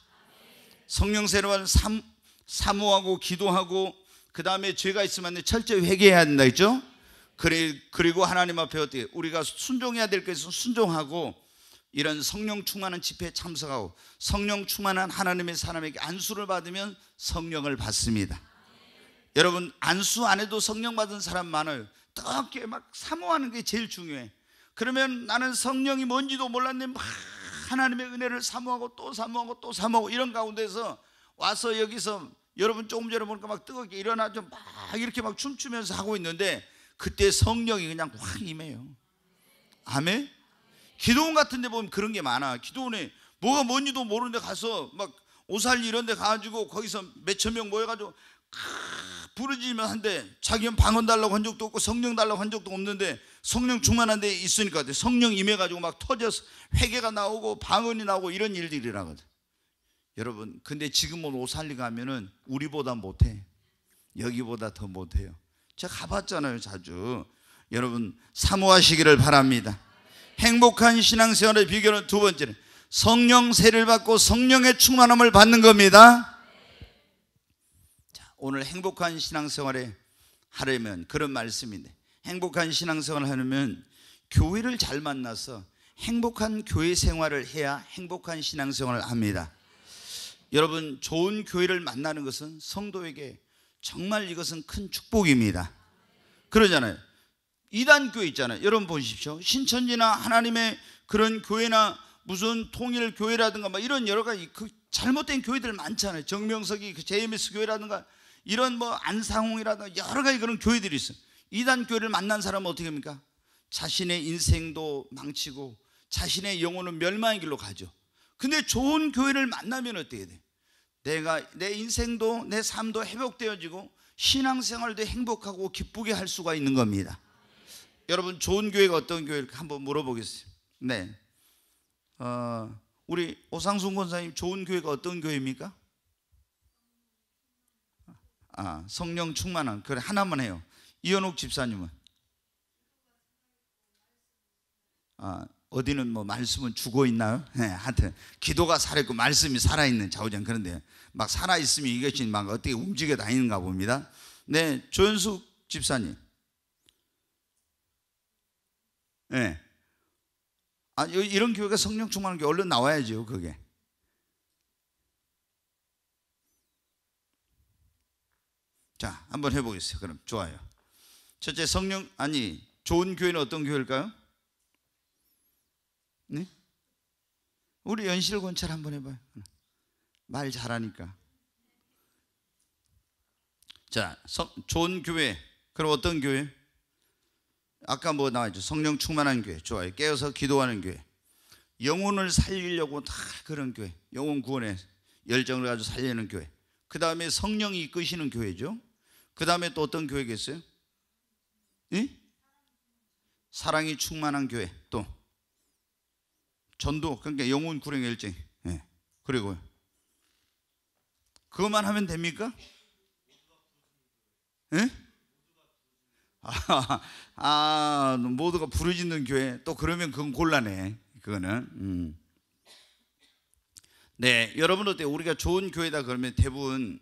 성령 세례는 삼, 사모하고 기도하고 그 다음에 죄가 있으면 철저히 회개해야 한다 했죠? 그래, 그리고 하나님 앞에 어떻게 우리가 순종해야 될 것은 순종하고 이런 성령 충만한 집회에 참석하고 성령 충만한 하나님의 사람에게 안수를 받으면 성령을 받습니다. 여러분 안수 안 해도 성령 받은 사람 많아요. 뜨겁게막 사모하는 게 제일 중요해. 그러면 나는 성령이 뭔지도 몰랐는데 막 하나님의 은혜를 사모하고 또 사모하고 또 사모하고 이런 가운데서 와서 여기서 여러분 조금 전에 보니까 막 뜨겁게 일어나죠. 막 이렇게 막 춤추면서 하고 있는데 그때 성령이 그냥 확 임해요. 아멘? 기도원 같은 데 보면 그런 게 많아. 기도원에 뭐가 뭔지도 모르는데 가서 막 오살리 이런 데 가가지고 거기서 몇 천 명 모여가지고 부르지만 한데 자기는 방언 달라고 한 적도 없고 성령 달라고 한 적도 없는데 성령 충만한 데 있으니까 성령 임해가지고 막 터져서 회개가 나오고 방언이 나오고 이런 일들이라거든 여러분 근데 지금은 오살리 가면은 우리보다 못해 여기보다 더 못해요 제가 가봤잖아요 자주 여러분 사모하시기를 바랍니다 행복한 신앙생활의 비결은 두 번째는 성령 세를 받고 성령의 충만함을 받는 겁니다 오늘 행복한 신앙생활에 하려면 그런 말씀인데 행복한 신앙생활을 하려면 교회를 잘 만나서 행복한 교회 생활을 해야 행복한 신앙생활을 합니다. 여러분 좋은 교회를 만나는 것은 성도에게 정말 이것은 큰 축복입니다. 그러잖아요. 이단 교회 있잖아요. 여러분 보십시오. 신천지나 하나님의 그런 교회나 무슨 통일 교회라든가 막 이런 여러 가지 그 잘못된 교회들 많잖아요. 정명석이 그 JMS 교회라든가 이런 뭐 안상홍이라든가 여러 가지 그런 교회들이 있어요. 이단 교회를 만난 사람은 어떻게 합니까? 자신의 인생도 망치고 자신의 영혼은 멸망의 길로 가죠. 근데 좋은 교회를 만나면 어떻게 돼? 내가 내 인생도 내 삶도 회복되어지고 신앙생활도 행복하고 기쁘게 할 수가 있는 겁니다. 여러분 좋은 교회가 어떤 교회일까 한번 물어보겠습니다. 네, 어, 우리 오상순 권사님 좋은 교회가 어떤 교회입니까? 아, 성령 충만한 그래 하나만 해요. 이현욱 집사님은 아, 어디는 뭐 말씀은 죽어 있나요? 네, 하여튼 기도가 살아있고 말씀이 살아있는 좌우장 그런데 막 살아있으면 이것이 막 어떻게 움직여 다니는가 봅니다. 네, 조현숙 집사님. 네. 아, 이런 교회가 성령 충만한 게 얼른 나와야죠, 그게. 자, 한번 해보겠습니다 그럼 좋아요. 첫째 성령 아니 좋은 교회는 어떤 교회일까요? 네? 우리 연실 권찰 한번 해봐요. 말 잘하니까. 자, 성, 좋은 교회. 그럼 어떤 교회? 아까 뭐 나와있죠? 성령 충만한 교회. 좋아요. 깨어서 기도하는 교회. 영혼을 살리려고 다 그런 교회. 영혼 구원에 열정을 가지고 살리는 교회. 그 다음에 성령이 이끄시는 교회죠. 그 다음에 또 어떤 교회가 있어요? 응? 사랑이 충만한 교회 또 전도 그러니까 영혼 구령 일쟁 예. 그리고 그것만 하면 됩니까? 예? 아, 아 모두가 부르짖는 교회 또 그러면 그건 곤란해 그거는 음. 네 여러분 어때 우리가 좋은 교회다 그러면 대부분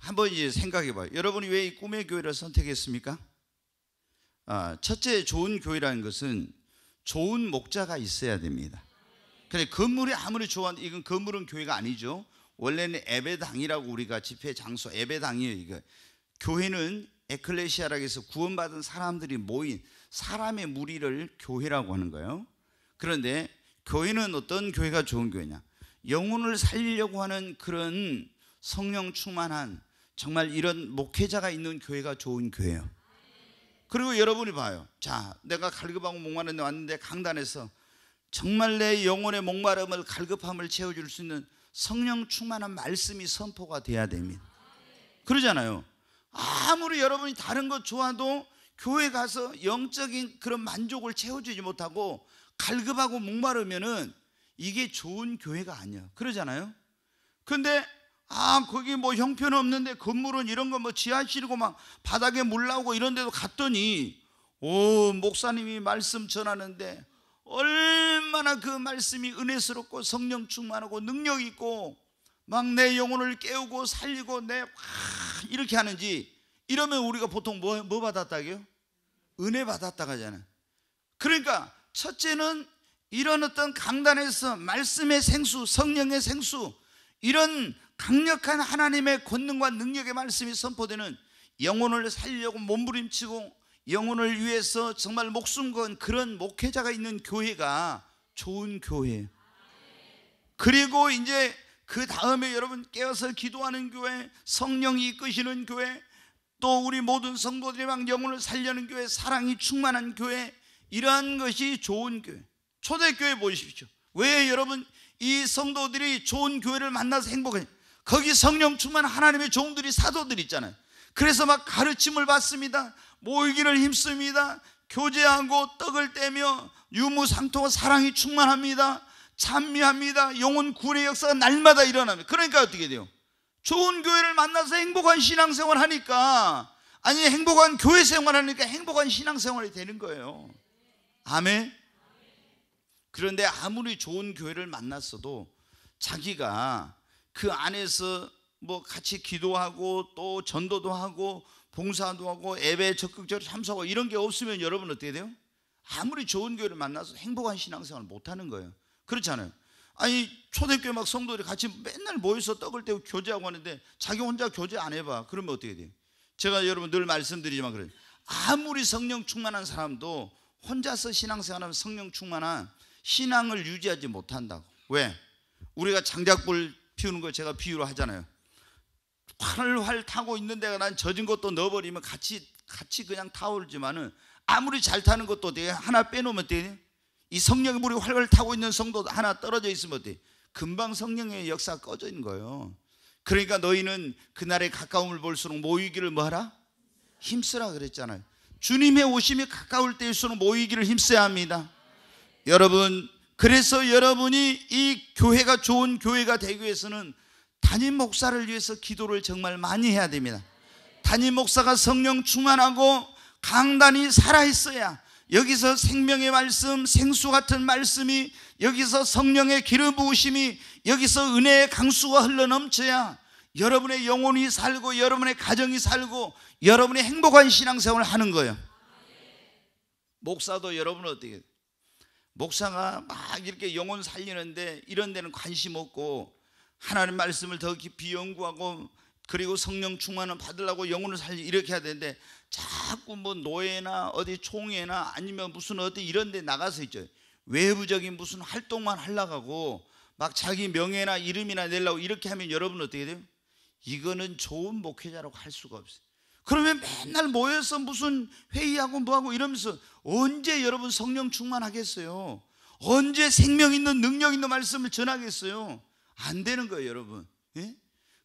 한번 이제 생각해 봐요. 여러분이 왜 이 꿈의 교회를 선택했습니까? 아, 첫째 좋은 교회라는 것은 좋은 목자가 있어야 됩니다. 근데 건물이 아무리 좋아 이건 건물은 교회가 아니죠. 원래는 예배당이라고 우리가 집회 장소 예배당이에요. 이거 교회는 에클레시아라고 해서 구원받은 사람들이 모인 사람의 무리를 교회라고 하는 거예요. 그런데 교회는 어떤 교회가 좋은 교회냐? 영혼을 살리려고 하는 그런 성령 충만한 정말 이런 목회자가 있는 교회가 좋은 교회예요. 그리고 여러분이 봐요. 자, 내가 갈급하고 목마른데 왔는데 강단에서 정말 내 영혼의 목마름을 갈급함을 채워줄 수 있는 성령 충만한 말씀이 선포가 돼야 됩니다. 그러잖아요. 아무리 여러분이 다른 것 좋아도 교회 가서 영적인 그런 만족을 채워주지 못하고 갈급하고 목마르면은 이게 좋은 교회가 아니야. 그러잖아요. 근데 아, 거기 뭐 형편 없는데 건물은 이런 거 뭐 지하실이고 막 바닥에 물 나오고 이런 데도 갔더니 오, 목사님이 말씀 전하는데 얼마나 그 말씀이 은혜스럽고 성령 충만하고 능력 있고 막 내 영혼을 깨우고 살리고 내 확 이렇게 하는지 이러면 우리가 보통 뭐, 뭐 받았다고요? 은혜 받았다고 하잖아요. 그러니까 첫째는 이런 어떤 강단에서 말씀의 생수, 성령의 생수 이런 강력한 하나님의 권능과 능력의 말씀이 선포되는 영혼을 살려고 몸부림치고 영혼을 위해서 정말 목숨 건 그런 목회자가 있는 교회가 좋은 교회예요. 그리고 이제 그 다음에 여러분 깨어서 기도하는 교회, 성령이 이끄시는 교회, 또 우리 모든 성도들이 막 영혼을 살려는 교회, 사랑이 충만한 교회, 이러한 것이 좋은 교회. 초대교회 보십시오. 왜 여러분 이 성도들이 좋은 교회를 만나서 행복해? 거기 성령 충만 하나님의 종들이 사도들 있잖아요. 그래서 막 가르침을 받습니다. 모이기를 힘씁니다. 교제하고 떡을 떼며 유무상통과 사랑이 충만합니다. 찬미합니다. 영혼 구원의 역사가 날마다 일어납니다. 그러니까 어떻게 돼요? 좋은 교회를 만나서 행복한 신앙생활 하니까 아니 행복한 교회 생활 하니까 행복한 신앙생활이 되는 거예요. 아멘. 그런데 아무리 좋은 교회를 만났어도 자기가 그 안에서 뭐 같이 기도하고 또 전도도 하고 봉사도 하고 예배에 적극적으로 참석하고 이런 게 없으면 여러분 어떻게 돼요? 아무리 좋은 교회를 만나서 행복한 신앙생활 못하는 거예요. 그렇잖아요. 아니 초대교회 막 성도들이 같이 맨날 모여서 떡을 떼고 교제하고 하는데 자기 혼자 교제 안 해봐. 그러면 어떻게 돼요? 제가 여러분 늘 말씀드리지만 그래요. 아무리 성령 충만한 사람도 혼자서 신앙생활하면 성령 충만한 신앙을 유지하지 못한다고. 왜? 우리가 장작불 피우는 걸 제가 비유로 하잖아요. 활활 타고 있는 데난 젖은 것도 넣어버리면 같이 같이 그냥 타오르지만은 아무리 잘 타는 것도 어 하나 빼놓으면 어떻이 성령의 물이 활활 타고 있는 성도 하나 떨어져 있으면 어 금방 성령의 역사 꺼져 있는 거예요. 그러니까 너희는 그날의 가까움을 볼수록 모이기를 뭐하라? 힘쓰라 그랬잖아요. 주님의 오심이 가까울 때일수록 모이기를 힘써야 합니다. 여러분 그래서 여러분이 이 교회가 좋은 교회가 되기 위해서는 담임 목사를 위해서 기도를 정말 많이 해야 됩니다. 담임 목사가 성령 충만하고 강단이 살아 있어야 여기서 생명의 말씀, 생수 같은 말씀이 여기서 성령의 기름 부으심이 여기서 은혜의 강수가 흘러넘쳐야 여러분의 영혼이 살고 여러분의 가정이 살고 여러분의 행복한 신앙생활을 하는 거예요. 목사도 여러분 어떻게 목사가 막 이렇게 영혼 살리는데 이런 데는 관심 없고 하나님 말씀을 더 깊이 연구하고 그리고 성령 충만을 받으려고 영혼을 살리 이렇게 해야 되는데 자꾸 뭐 노예나 어디 총회나 아니면 무슨 어디 이런 데 나가서 있죠. 외부적인 무슨 활동만 하려고 막 자기 명예나 이름이나 내려고 이렇게 하면 여러분 어떻게 돼요? 이거는 좋은 목회자라고 할 수가 없어요. 그러면 맨날 모여서 무슨 회의하고 뭐하고 이러면서 언제 여러분 성령 충만하겠어요? 언제 생명 있는 능력 있는 말씀을 전하겠어요? 안 되는 거예요, 여러분. 예?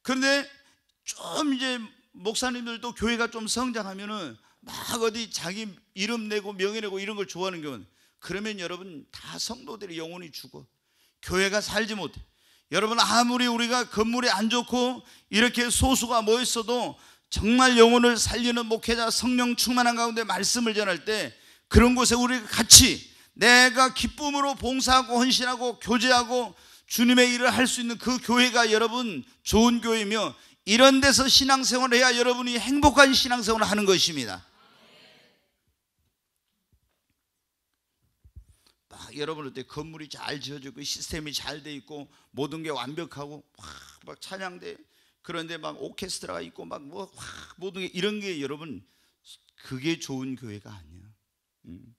그런데 좀 이제 목사님들도 교회가 좀 성장하면은 막 어디 자기 이름 내고 명예 내고 이런 걸 좋아하는 경우는 그러면 여러분 다성도들이 영혼이 죽어. 교회가 살지 못해. 여러분 아무리 우리가 건물이 안 좋고 이렇게 소수가 모였어도 정말 영혼을 살리는 목회자 성령 충만한 가운데 말씀을 전할 때 그런 곳에 우리 같이 내가 기쁨으로 봉사하고 헌신하고 교제하고 주님의 일을 할 수 있는 그 교회가 여러분 좋은 교회며 이 이런 데서 신앙생활을 해야 여러분이 행복한 신앙생활을 하는 것입니다. 막 여러분 들때 건물이 잘 지어지고 시스템이 잘 돼 있고 모든 게 완벽하고 막, 막 찬양대 그런데 막 오케스트라가 있고 막뭐 모든 게 이런 게 여러분 그게 좋은 교회가 아니에요. 음.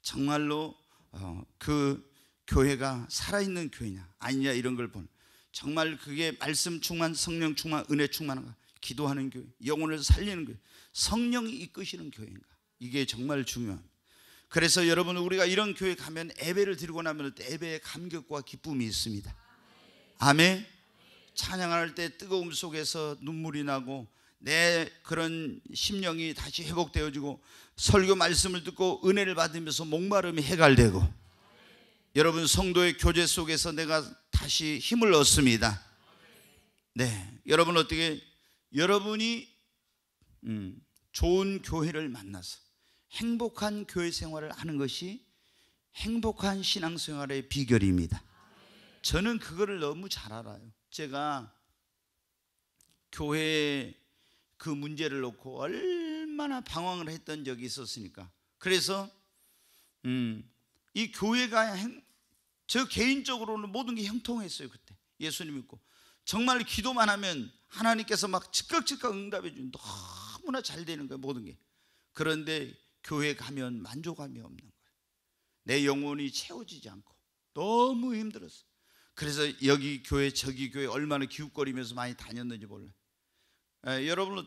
정말로 어, 그 교회가 살아있는 교회냐 아니냐 이런 걸 보는 정말 그게 말씀 충만 성령 충만 은혜 충만한가 기도하는 교회 영혼을 살리는 교회 성령이 이끄시는 교회인가 이게 정말 중요한 그래서 여러분 우리가 이런 교회 가면 예배를 드리고 나면 예배의 감격과 기쁨이 있습니다. 아멘. 찬양할 때 뜨거움 속에서 눈물이 나고 내 그런 심령이 다시 회복되어지고 설교 말씀을 듣고 은혜를 받으면서 목마름이 해갈되고 여러분 성도의 교제 속에서 내가 다시 힘을 얻습니다. 네, 여러분 어떻게 여러분이 음, 좋은 교회를 만나서 행복한 교회 생활을 하는 것이 행복한 신앙생활의 비결입니다. 저는 그거를 너무 잘 알아요. 제가 교회에 그 문제를 놓고 얼마나 방황을 했던 적이 있었으니까. 그래서 음, 이 교회가 행, 저 개인적으로는 모든 게 형통했어요 그때 예수님 믿고 정말 기도만 하면 하나님께서 막 즉각즉각 응답해 주는 너무나 잘 되는 거예요 모든 게 그런데 교회 가면 만족감이 없는 거예요 내 영혼이 채워지지 않고 너무 힘들었어요 그래서 여기 교회 저기 교회 얼마나 기웃거리면서 많이 다녔는지 몰라. 예, 여러분 어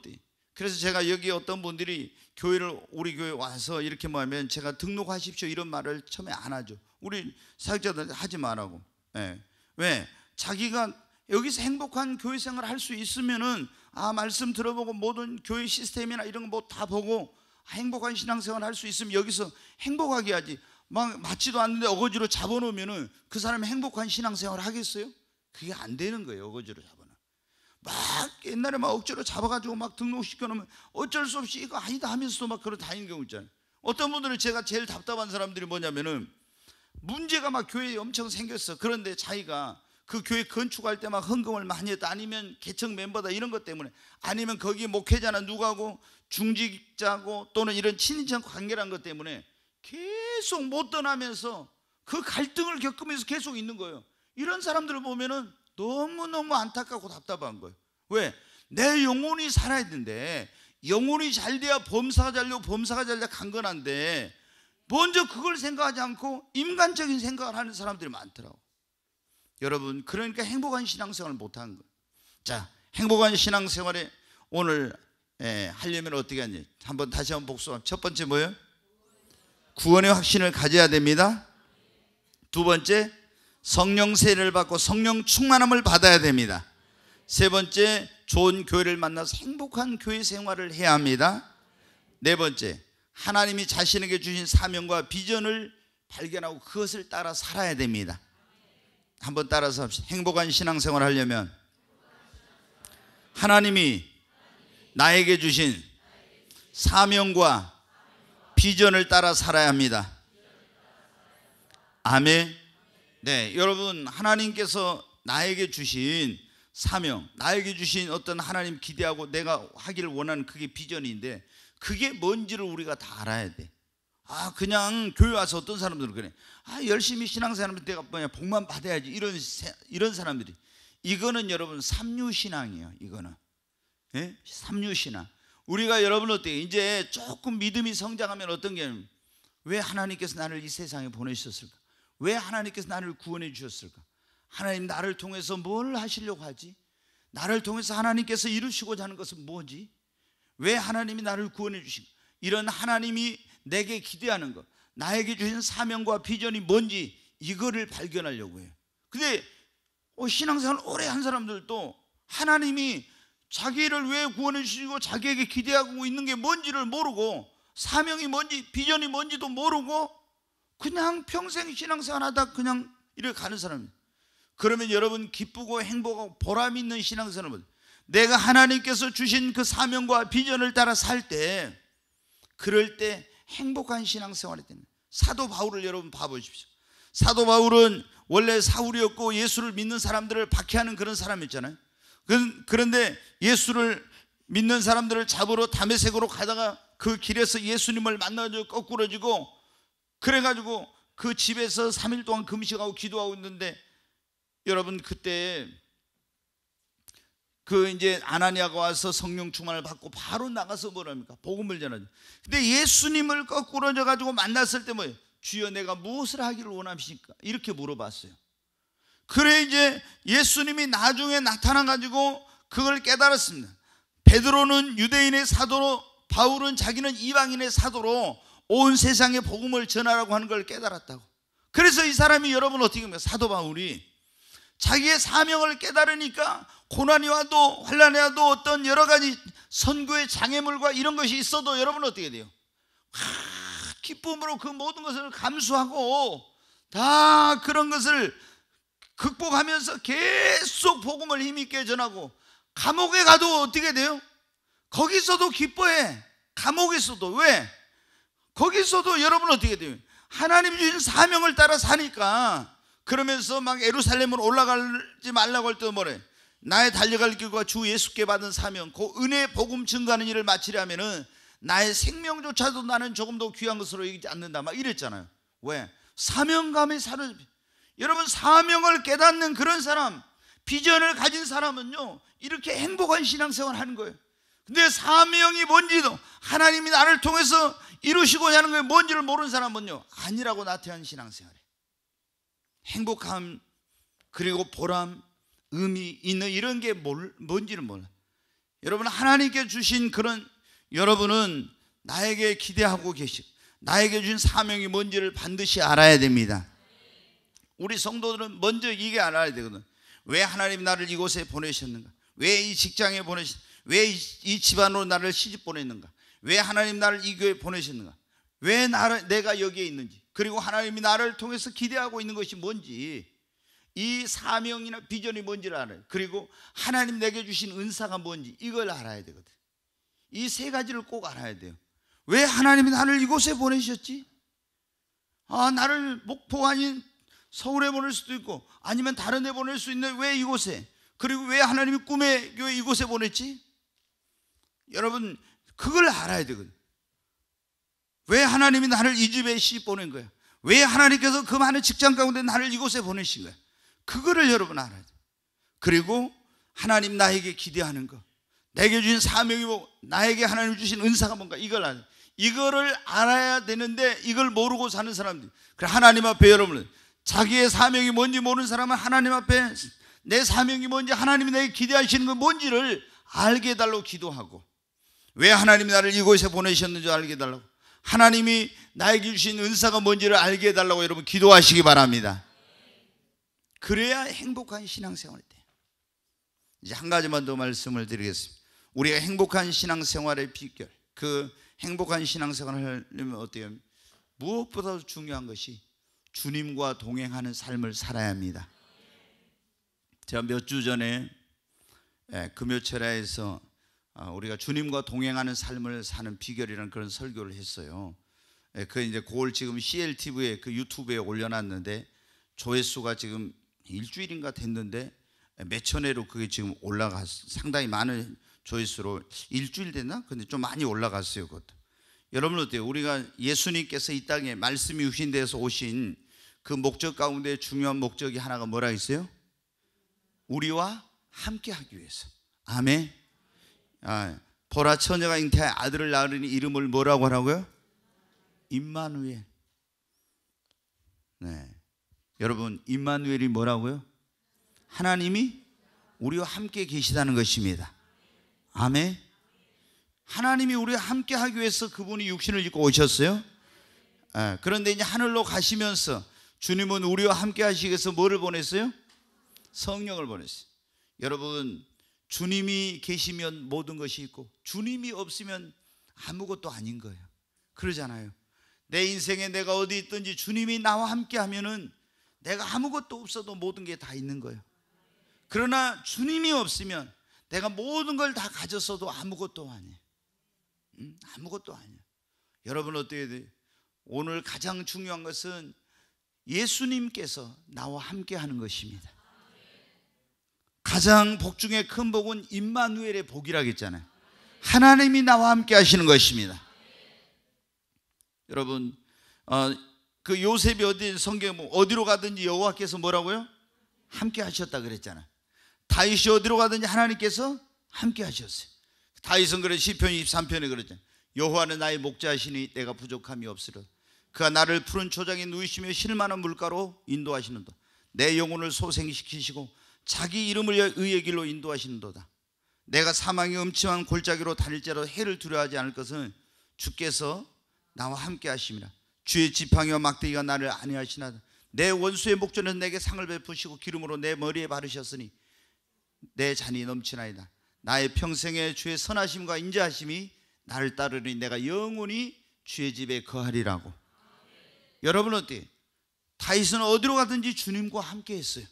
그래서 제가 여기 어떤 분들이 교회를 우리 교회 와서 이렇게 뭐하면 제가 등록하십시오 이런 말을 처음에 안 하죠. 우리 사역자들 하지 말라고. 예. 왜? 자기가 여기서 행복한 교회 생활 할수 있으면은 아 말씀 들어보고 모든 교회 시스템이나 이런 거뭐 보고 행복한 신앙생활 할 수 있으면 여기서 행복하게 하지. 막 맞지도 않는데 어거지로 잡아놓으면은 그 사람이 행복한 신앙생활 하겠어요? 그게 안 되는 거예요. 어거지로 잡아놔. 막 옛날에 막 억지로 잡아가지고 막 등록시켜 놓으면 어쩔 수 없이 이거 아니다 하면서도 막 그런 다니는 경우 있잖아요. 어떤 분들은 제가 제일 답답한 사람들이 뭐냐면은 문제가 막 교회에 엄청 생겼어. 그런데 자기가 그 교회 건축할 때 막 헌금을 많이 했다 아니면 개척 멤버다 이런 것 때문에 아니면 거기 목회자나 누가고 중직자고 또는 이런 친인척 관계란 것 때문에 계속 계속 못 떠나면서 그 갈등을 겪으면서 계속 있는 거예요. 이런 사람들을 보면은 너무너무 안타깝고 답답한 거예요. 왜? 내 영혼이 살아야 되는데 영혼이 잘 돼야 범사가 잘려 범사가 잘려 강건한데 먼저 그걸 생각하지 않고 인간적인 생각을 하는 사람들이 많더라고. 여러분, 그러니까 행복한 신앙생활을 못하 거예요. 자, 행복한 신앙생활에 오늘 예, 하려면 어떻게 하니? 한번 다시 한번 복수함. 첫 번째 뭐예요? 구원의 확신을 가져야 됩니다. 두 번째, 성령 세례를 받고 성령 충만함을 받아야 됩니다. 세 번째, 좋은 교회를 만나서 행복한 교회 생활을 해야 합니다. 네 번째, 하나님이 자신에게 주신 사명과 비전을 발견하고 그것을 따라 살아야 됩니다. 한번 따라서 합시다. 행복한 신앙생활 하려면 하나님이 나에게 주신 사명과 비전을 따라 살아야 합니다. 아멘. 네, 여러분 하나님께서 나에게 주신 사명, 나에게 주신 어떤 하나님 기대하고 내가 하기를 원하는 그게 비전인데 그게 뭔지를 우리가 다 알아야 돼. 아, 그냥 교회 와서 어떤 사람들은 그래. 아, 열심히 신앙생활하면 내가 뭐냐 복만 받아야지 이런 이런 사람들이 이거는 여러분 삼류 신앙이에요. 이거는 예? 삼류 신앙. 우리가 여러분 어때요? 이제 조금 믿음이 성장하면 어떤 게왜 하나님께서 나를 이 세상에 보내셨을까? 왜 하나님께서 나를 구원해 주셨을까? 하나님 나를 통해서 뭘 하시려고 하지? 나를 통해서 하나님께서 이루시고자 하는 것은 뭐지? 왜 하나님이 나를 구원해 주신 이런 하나님이 내게 기대하는 것, 나에게 주신 사명과 비전이 뭔지 이거를 발견하려고 해요. 근데 어, 신앙생활 오래 한 사람들도 하나님이 자기를 왜 구원해 주시고 자기에게 기대하고 있는 게 뭔지를 모르고 사명이 뭔지 비전이 뭔지도 모르고 그냥 평생 신앙생활 하다 그냥 이렇게 가는 사람이에요 그러면 여러분 기쁘고 행복하고 보람 있는 신앙생활은 내가 하나님께서 주신 그 사명과 비전을 따라 살 때 그럴 때 행복한 신앙생활이 됩니다 사도 바울을 여러분 봐보십시오 사도 바울은 원래 사울이었고 예수를 믿는 사람들을 박해하는 그런 사람이었잖아요 그런데 예수를 믿는 사람들을 잡으러 담에색으로 가다가 그 길에서 예수님을 만나서지 거꾸러지고 그래가지고 그 집에서 3일 동안 금식하고 기도하고 있는데 여러분 그때 그 이제 아나니아가 와서 성령 충만을 받고 바로 나가서 뭐랍니까? 복음을 전하죠. 근데 예수님을 거꾸러져 가지고 만났을 때 뭐예요? 주여 내가 무엇을 하기를 원합십니까 이렇게 물어봤어요. 그래 이제 예수님이 나중에 나타나 가지고 그걸 깨달았습니다. 베드로는 유대인의 사도로 바울은 자기는 이방인의 사도로 온 세상에 복음을 전하라고 하는 걸 깨달았다고. 그래서 이 사람이 여러분 어떻게 보면 사도 바울이 자기의 사명을 깨달으니까 고난이 와도 환란이 와도 어떤 여러 가지 선교의 장애물과 이런 것이 있어도 여러분 어떻게 돼요? 하, 기쁨으로 그 모든 것을 감수하고 다 그런 것을 극복하면서 계속 복음을 힘있게 전하고 감옥에 가도 어떻게 돼요? 거기서도 기뻐해. 감옥에서도. 왜? 거기서도 여러분 어떻게 돼요? 하나님 주신 사명을 따라 사니까 그러면서 막 에루살렘으로 올라가지 말라고 할 때 뭐래? 나의 달려갈 길과 주 예수께 받은 사명, 그 은혜 복음 증가하는 일을 마치려면은 나의 생명조차도 나는 조금 더 귀한 것으로 여기지 않는다. 막 이랬잖아요. 왜? 사명감에 사로 여러분 사명을 깨닫는 그런 사람, 비전을 가진 사람은요 이렇게 행복한 신앙생활 을 하는 거예요. 근데 사명이 뭔지도 하나님이 나를 통해서 이루시고자 하는 게 뭔지를 모르는 사람은요 아니라고 나태한 신앙생활에 행복함 그리고 보람 의미 있는 이런 게 뭘, 뭔지를 몰라. 여러분 하나님께 주신 그런 여러분은 나에게 기대하고 계시고 나에게 주신 사명이 뭔지를 반드시 알아야 됩니다. 우리 성도들은 먼저 이게 알아야 되거든. 왜 하나님 나를 이곳에 보내셨는가? 왜 이 직장에 보내셨? 왜이 이 집안으로 나를 시집 보냈는가? 왜 하나님 나를 이 교회에 보내셨는가? 왜 나를 내가 여기에 있는지? 그리고 하나님이 나를 통해서 기대하고 있는 것이 뭔지 이 사명이나 비전이 뭔지를 알아요. 그리고 하나님 내게 주신 은사가 뭔지 이걸 알아야 되거든. 이 세 가지를 꼭 알아야 돼요. 왜 하나님이 나를 이곳에 보내셨지? 아, 나를 목포 아닌 서울에 보낼 수도 있고 아니면 다른 데 보낼 수 있는 왜 이곳에 그리고 왜 하나님이 꿈의 교회 이곳에 보냈지? 여러분 그걸 알아야 되거든. 왜 하나님이 나를 이 집에 씨 보낸 거야? 왜 하나님께서 그 많은 직장 가운데 나를 이곳에 보내신 거야? 그거를 여러분 알아야 돼. 그리고 하나님 나에게 기대하는 거, 내게 주신 사명이 뭐, 나에게 하나님 주신 은사가 뭔가 이걸 알아. 이거를 알아야 되는데 이걸 모르고 사는 사람들. 그래 하나님 앞에 여러분 자기의 사명이 뭔지 모르는 사람은 하나님 앞에 내 사명이 뭔지 하나님이 내게 기대하시는 건 뭔지를 알게 해달라고 기도하고 왜 하나님이 나를 이곳에 보내셨는지 알게 해달라고 하나님이 나에게 주신 은사가 뭔지를 알게 해달라고 여러분 기도하시기 바랍니다 그래야 행복한 신앙생활이 돼요 이제 한 가지만 더 말씀을 드리겠습니다 우리가 행복한 신앙생활의 비결 그 행복한 신앙생활을 하려면 어때요? 무엇보다도 중요한 것이 주님과 동행하는 삶을 살아야 합니다. 제가 몇 주 전에 예, 금요철야에서 아, 우리가 주님과 동행하는 삶을 사는 비결이라는 그런 설교를 했어요. 그 이제 그걸 지금 CLTV에 그 유튜브에 올려놨는데 조회수가 지금 일주일인가 됐는데 예, 몇천 회로 그게 지금 올라갔 상당히 많은 조회수로 일주일 됐나? 근데 좀 많이 올라갔어요 그것도. 여러분 어때요? 우리가 예수님께서 이 땅에 말씀이 유신돼서 오신 그 목적 가운데 중요한 목적이 하나가 뭐라 했어요? 우리와 함께 하기 위해서. 아멘. 아, 보라 처녀가 잉태 아들을 낳으니 이름을 뭐라고 하라고요? 임마누엘. 네. 여러분, 임마누엘이 뭐라고요? 하나님이 우리와 함께 계시다는 것입니다. 아멘. 하나님이 우리와 함께 하기 위해서 그분이 육신을 입고 오셨어요. 아, 그런데 이제 하늘로 가시면서 주님은 우리와 함께 하시기 위해서 뭐를 보냈어요? 성령을 보냈어요. 여러분, 주님이 계시면 모든 것이 있고, 주님이 없으면 아무것도 아닌 거예요. 그러잖아요. 내 인생에 내가 어디 있든지 주님이 나와 함께 하면은 내가 아무것도 없어도 모든 게 다 있는 거예요. 그러나 주님이 없으면 내가 모든 걸 다 가졌어도 아무것도 아니에요. 음? 아무것도 아니에요. 여러분 어떻게 돼요? 오늘 가장 중요한 것은 예수님께서 나와 함께 하는 것입니다. 가장 복 중에 큰 복은 임마누엘의 복이라고 잖아요 하나님이 나와 함께 하시는 것입니다. 여러분, 어, 그 요셉이 어디 성경 뭐 어디로 가든지 여호와께서 뭐라고요? 함께 하셨다 그랬잖아요. 다윗이 어디로 가든지 하나님께서 함께 하셨어요. 다윗은 그래 시편 23편에 그러잖아요. 여호와는 나의 목자시니 내가 부족함이 없으려. 그가 나를 푸른 초장에 누이시며 실만한 물가로 인도하시는도다. 내 영혼을 소생시키시고 자기 이름을 의의 길로 인도하시는도다. 내가 사망의 음침한 골짜기로 다닐지라 해를 두려워하지 않을 것은 주께서 나와 함께 하심이라. 주의 지팡이와 막대기가 나를 안위하시나다. 내 원수의 목전에서 내게 상을 베푸시고 기름으로 내 머리에 바르셨으니 내 잔이 넘치나이다. 나의 평생에 주의 선하심과 인자하심이 나를 따르니 내가 영원히 주의 집에 거하리라고. 여러분 어때? 다윗은 어디로 가든지 주님과 함께 했어요.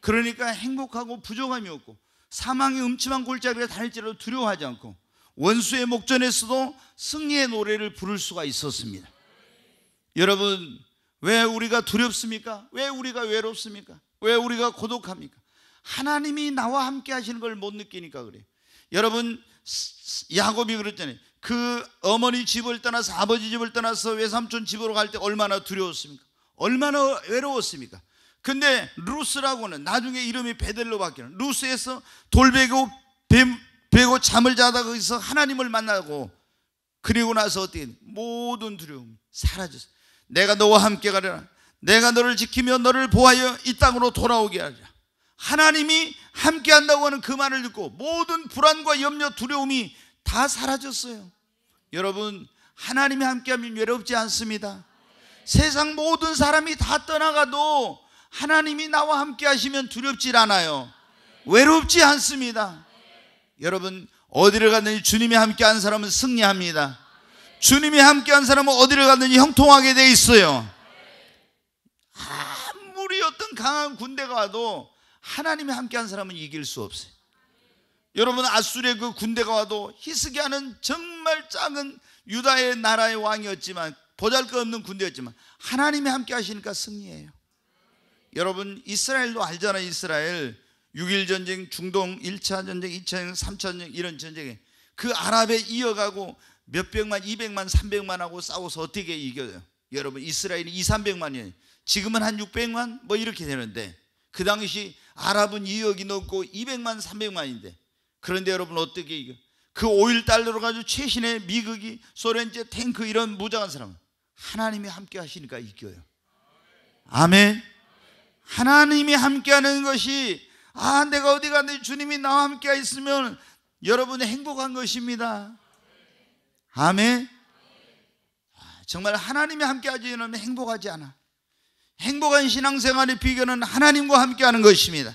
그러니까 행복하고 부족함이 없고 사망의 음침한 골짜기를 달릴지라도 두려워하지 않고 원수의 목전에서도 승리의 노래를 부를 수가 있었습니다. 여러분, 왜 우리가 두렵습니까? 왜 우리가 외롭습니까? 왜 우리가 고독합니까? 하나님이 나와 함께 하시는 걸 못 느끼니까 그래요. 여러분, 야곱이 그랬잖아요. 그 어머니 집을 떠나서 아버지 집을 떠나서 외삼촌 집으로 갈 때 얼마나 두려웠습니까? 얼마나 외로웠습니까? 근데 루스라고는 나중에 이름이 베델로 바뀌는 루스에서 돌베고 베고 잠을 자다 거기서 하나님을 만나고 그리고 나서 어떻게 모든 두려움 사라졌어. 내가 너와 함께 가려라. 내가 너를 지키며 너를 보하여 이 땅으로 돌아오게 하자. 하나님이 함께 한다고 하는 그 말을 듣고 모든 불안과 염려 두려움이 다 사라졌어요. 여러분 하나님이 함께하면 외롭지 않습니다. 세상 모든 사람이 다 떠나가도 하나님이 나와 함께 하시면 두렵지 않아요. 외롭지 않습니다. 여러분 어디를 갔든지 주님이 함께한 사람은 승리합니다. 주님이 함께한 사람은 어디를 갔든지 형통하게 돼 있어요. 아무리 어떤 강한 군대가 와도 하나님이 함께한 사람은 이길 수 없어요. 여러분 아수르의 그 군대가 와도 히스기야는 정말 작은 유다의 나라의 왕이었지만 보잘것없는 군대였지만 하나님이 함께 하시니까 승리해요 여러분 이스라엘도 알잖아요. 이스라엘 6일 전쟁, 중동 1차 전쟁, 2차 전쟁, 3차 전쟁 이런 전쟁에 그 아랍에 이어가고 몇백만, 200만, 300만 하고 싸워서 어떻게 이겨요? 여러분 이스라엘이 2, 300만이에요. 지금은 한 600만 뭐 이렇게 되는데 그 당시 아랍은 2억이 넘고 200만, 300만인데 그런데 여러분 어떻게 이겨? 그 5일달러로 가지고 최신의 미국이 소련제 탱크 이런 무장한 사람 하나님이 함께 하시니까 이겨요 아멘 하나님이 함께 하는 것이 아 내가 어디 가든 주님이 나와 함께 있으면 여러분이 행복한 것입니다 아멘 아, 정말 하나님이 함께 하지 않으면 행복하지 않아 행복한 신앙생활의 비결은 하나님과 함께 하는 것입니다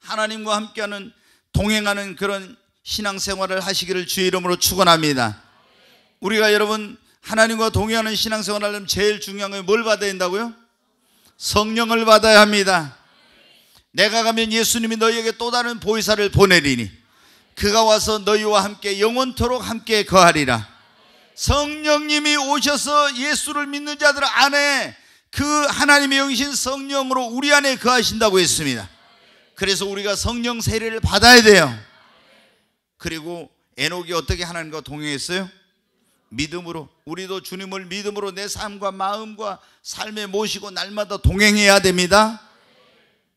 하나님과 함께하는 동행하는 그런 신앙생활을 하시기를 주의 이름으로 축원합니다. 우리가 여러분 하나님과 동행하는 신앙생활을 하려면 제일 중요한 건 뭘 받아야 된다고요? 성령을 받아야 합니다. 내가 가면 예수님이 너희에게 또 다른 보이사를 보내리니 그가 와서 너희와 함께 영원토록 함께 거하리라. 성령님이 오셔서 예수를 믿는 자들 안에 그 하나님의 영신 성령으로 우리 안에 거하신다고 했습니다. 그래서 우리가 성령 세례를 받아야 돼요. 그리고 에녹이 어떻게 하나님과 동행했어요? 믿음으로 우리도 주님을 믿음으로 내 삶과 마음과 삶에 모시고 날마다 동행해야 됩니다.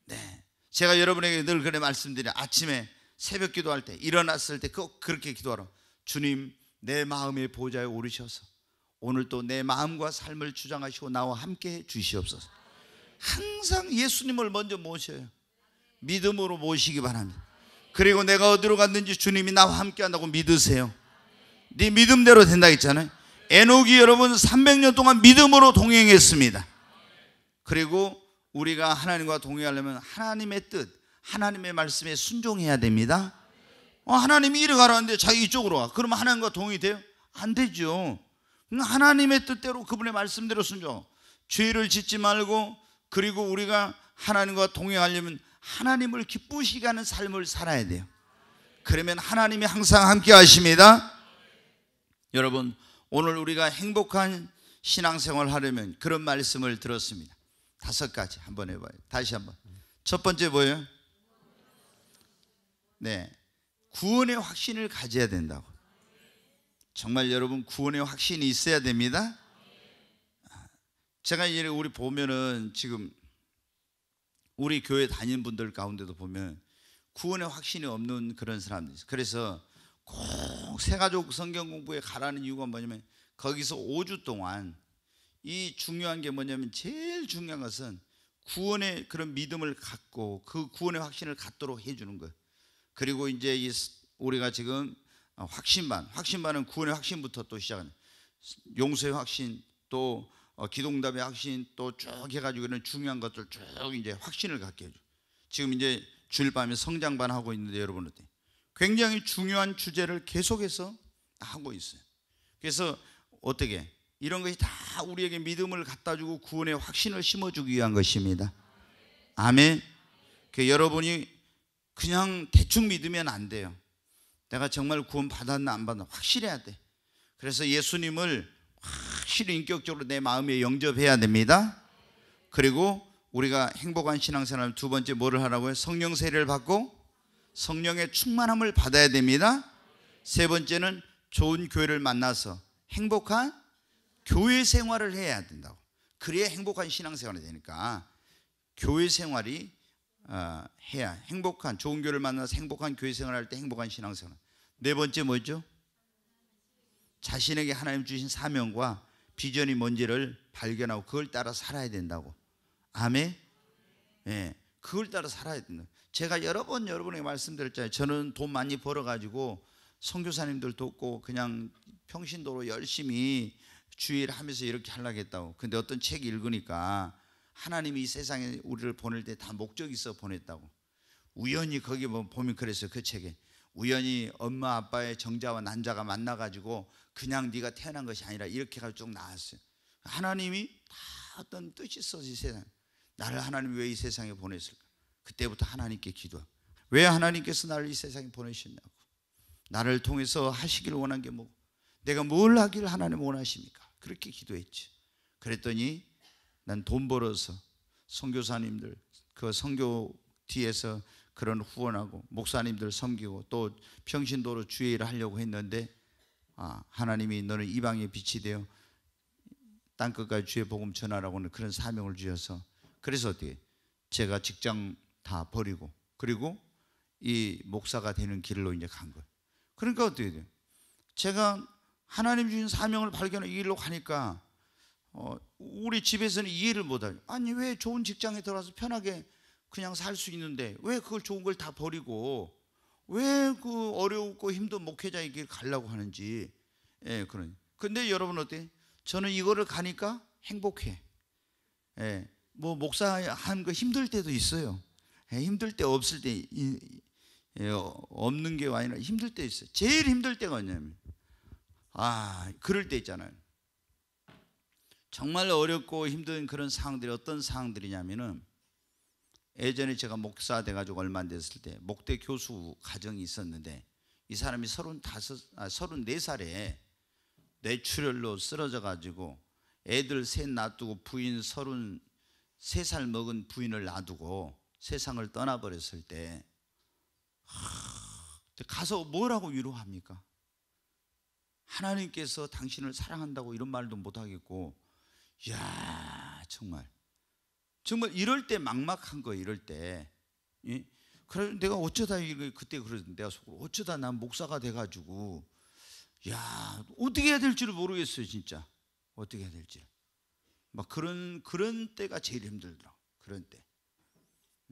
네. 제가 여러분에게 늘 그래 말씀드려 아침에 새벽 기도할 때 일어났을 때 그렇게 기도하라. 주님 내 마음의 보좌에 오르셔서 오늘 또 내 마음과 삶을 주장하시고 나와 함께 해 주시옵소서. 항상 예수님을 먼저 모셔요. 믿음으로 모시기 바랍니다. 그리고 내가 어디로 갔는지 주님이 나와 함께 한다고 믿으세요. 네 믿음대로 된다 했잖아요. 에녹이 여러분 300년 동안 믿음으로 동행했습니다. 그리고 우리가 하나님과 동행하려면 하나님의 뜻, 하나님의 말씀에 순종해야 됩니다. 어, 하나님이 이리 가라는데 자기 이쪽으로 와. 그러면 하나님과 동의 돼요? 안 되죠. 음, 하나님의 뜻대로 그분의 말씀대로 순종. 죄를 짓지 말고 그리고 우리가 하나님과 동행하려면 하나님을 기쁘시게 하는 삶을 살아야 돼요. 그러면 하나님이 항상 함께 하십니다. 여러분, 오늘 우리가 행복한 신앙생활 하려면 그런 말씀을 들었습니다. 다섯 가지 한번 해봐요. 다시 한번. 첫 번째 뭐예요? 네. 구원의 확신을 가져야 된다고. 정말 여러분 구원의 확신이 있어야 됩니다. 제가 이제 우리 보면은 지금 우리 교회 다니는 분들 가운데도 보면 구원의 확신이 없는 그런 사람들이 있어요. 그래서 꼭 새가족 성경 공부에 가라는 이유가 뭐냐면 거기서 5주 동안 이 중요한 게 뭐냐면 제일 중요한 것은 구원의 그런 믿음을 갖고 그 구원의 확신을 갖도록 해주는 것. 그리고 이제 우리가 지금 확신반, 어, 확신반은 구원의 확신부터 또 시작하는 용서의 확신, 또 어, 기동답의 확신 또 쭉 해가지고 이런 중요한 것들 쭉 이제 확신을 갖게 해줘. 지금 이제 주일 밤에 성장반 하고 있는데 여러분 어때? 굉장히 중요한 주제를 계속해서 하고 있어요. 그래서 어떻게 이런 것이 다 우리에게 믿음을 갖다 주고 구원의 확신을 심어 주기 위한 것입니다. 아멘. 그 여러분이 그냥 대충 믿으면 안 돼요. 내가 정말 구원 받았나 안 받았나 확실해야 돼. 그래서 예수님을 확실히 인격적으로 내 마음에 영접해야 됩니다. 그리고 우리가 행복한 신앙생활 두 번째 뭐를 하라고요? 성령 세례를 받고 성령의 충만함을 받아야 됩니다. 세 번째는 좋은 교회를 만나서 행복한 교회 생활을 해야 된다고. 그래야 행복한 신앙생활이 되니까 교회 생활이 어, 해야 행복한 좋은 교를 만나서 행복한 교회 생활할 때 행복한 신앙생활. 네 번째 뭐죠? 자신에게 하나님 주신 사명과 비전이 뭔지를 발견하고 그걸 따라 살아야 된다고. 아멘. 예. 네. 그걸 따라 살아야 된다. 제가 여러 번 여러분에게 말씀드렸잖아요. 저는 돈 많이 벌어 가지고 성교사님들 돕고 그냥 평신도로 열심히 주일 하면서 이렇게 하려했다고 근데 어떤 책 읽으니까 하나님이 이 세상에 우리를 보낼 때 다 목적이 있어 보냈다고. 우연히 거기 뭐 보면 그랬어요. 그 책에. 우연히 엄마 아빠의 정자와 난자가 만나가지고 그냥 네가 태어난 것이 아니라 이렇게 가지쭉 나왔어요. 하나님이 다 어떤 뜻이 있어서 이 세상 나를 하나님이 왜이 세상에 보냈을까? 그때부터 하나님께 기도하고 왜 하나님께서 나를 이 세상에 보내셨냐고 나를 통해서 하시길 원한 게 뭐고 내가 뭘 하기를 하나님 원하십니까? 그렇게 기도했지. 그랬더니 난 돈 벌어서 선교사님들 그 선교 뒤에서 그런 후원하고 목사님들 섬기고 또 평신도로 주의 일을 하려고 했는데 아, 하나님이 너는 이방의 빛이 되어 땅 끝까지 주의 복음 전하라고 하는 그런 사명을 주셔서 그래서 어떻게 제가 직장 다 버리고 그리고 이 목사가 되는 길로 이제 간 거예요. 그러니까 어떻게 돼요? 제가 하나님 주신 사명을 발견한 이 길로 가니까 어, 우리 집에서는 이해를 못하죠. 아니 왜 좋은 직장에 들어와서 편하게 그냥 살 수 있는데 왜 그걸 좋은 걸 다 버리고 왜 그 어려우고 힘든 목회자에게 가려고 하는지 예, 그런. 근데 여러분 어때? 저는 이거를 가니까 행복해. 예. 뭐 목사 한거 힘들 때도 있어요. 예, 힘들 때 없을 때 예, 없는 게 아니라 힘들 때 있어요. 제일 힘들 때가 뭐냐면 아, 그럴 때 있잖아요. 정말 어렵고 힘든 그런 상황들이 어떤 상황들이냐면은 예전에 제가 목사 돼가지고 얼마 안 됐을 때 목대 교수 가정이 있었는데 이 사람이 35, 아, 34살에 뇌출혈로 쓰러져가지고 애들 셋 놔두고 부인 33살 먹은 부인을 놔두고 세상을 떠나버렸을 때 하, 가서 뭐라고 위로합니까? 하나님께서 당신을 사랑한다고 이런 말도 못하겠고 야 정말 정말 이럴 때 막막한 거예요. 이럴 때. 예? 그래 내가 어쩌다 그때 그러던 내가 속으로 어쩌다 난 목사가 돼 가지고 야, 어떻게 해야 될지를 모르겠어요, 진짜. 어떻게 해야 될지. 막 그런 그런 때가 제일 힘들더라. 그런 때.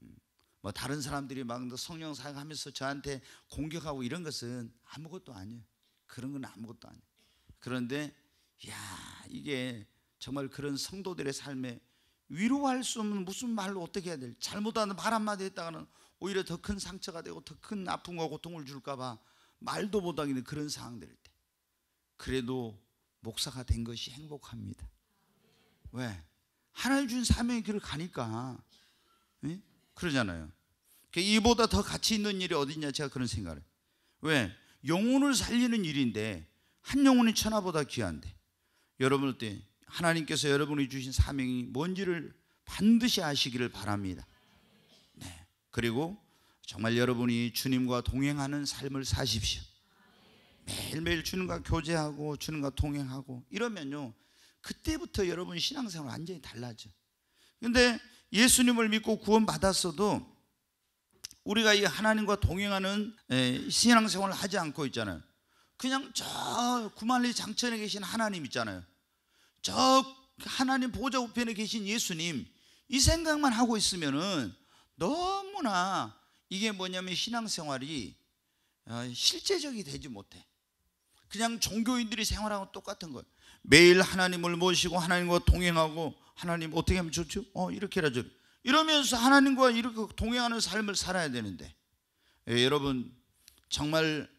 음. 뭐 다른 사람들이 막 성령 사용하면서 저한테 공격하고 이런 것은 아무것도 아니에요. 그런 건 아무것도 아니에요. 그런데 야, 이게 정말 그런 성도들의 삶에 위로할 수 없는 무슨 말로 어떻게 해야 될 잘못하는 말 한마디 했다가는 오히려 더 큰 상처가 되고 더 큰 아픔과 고통을 줄까 봐 말도 못하는 기 그런 상황들일 때 그래도 목사가 된 것이 행복합니다 왜? 하나님 준 사명의 길을 가니까 예? 그러잖아요 이보다 더 가치 있는 일이 어딨냐 제가 그런 생각을 해 왜? 영혼을 살리는 일인데 한 영혼이 천하보다 귀한데 여러분 들때 하나님께서 여러분이 주신 사명이 뭔지를 반드시 아시기를 바랍니다. 네. 그리고 정말 여러분이 주님과 동행하는 삶을 사십시오. 매일매일 주님과 교제하고 주님과 동행하고 이러면요. 그때부터 여러분 신앙생활 완전히 달라져. 근데 예수님을 믿고 구원받았어도 우리가 이 하나님과 동행하는 신앙생활을 하지 않고 있잖아요. 그냥 저 구만리 장천에 계신 하나님 있잖아요. 저 하나님 보좌 우편에 계신 예수님 이 생각만 하고 있으면 너무나 이게 뭐냐면 신앙생활이 어, 실제적이 되지 못해. 그냥 종교인들이 생활하고 똑같은 거예요. 매일 하나님을 모시고 하나님과 동행하고 하나님 어떻게 하면 좋죠? 어 이렇게라죠. 해 이러면서 하나님과 이렇게 동행하는 삶을 살아야 되는데 예, 여러분 정말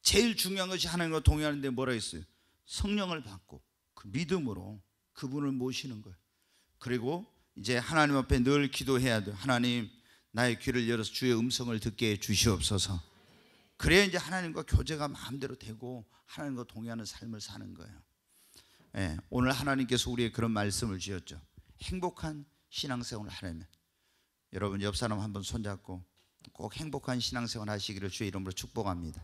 제일 중요한 것이 하나님과 동행하는데 뭐라 했어요? 성령을 받고 믿음으로 그분을 모시는 거예요. 그리고 이제 하나님 앞에 늘 기도해야 돼요. 하나님 나의 귀를 열어서 주의 음성을 듣게 해 주시옵소서. 그래야 이제 하나님과 교제가 마음대로 되고 하나님과 동의하는 삶을 사는 거예요. 예, 오늘 하나님께서 우리의 그런 말씀을 주셨죠. 행복한 신앙생활을 하려면 여러분 옆 사람 한번 손잡고 꼭 행복한 신앙생활 하시기를 주의 이름으로 축복합니다.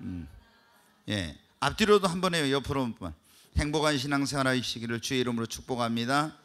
음, 예, 앞뒤로도 한 번에 옆으로 행복한 신앙생활 하시기를 주의 이름으로 축복합니다.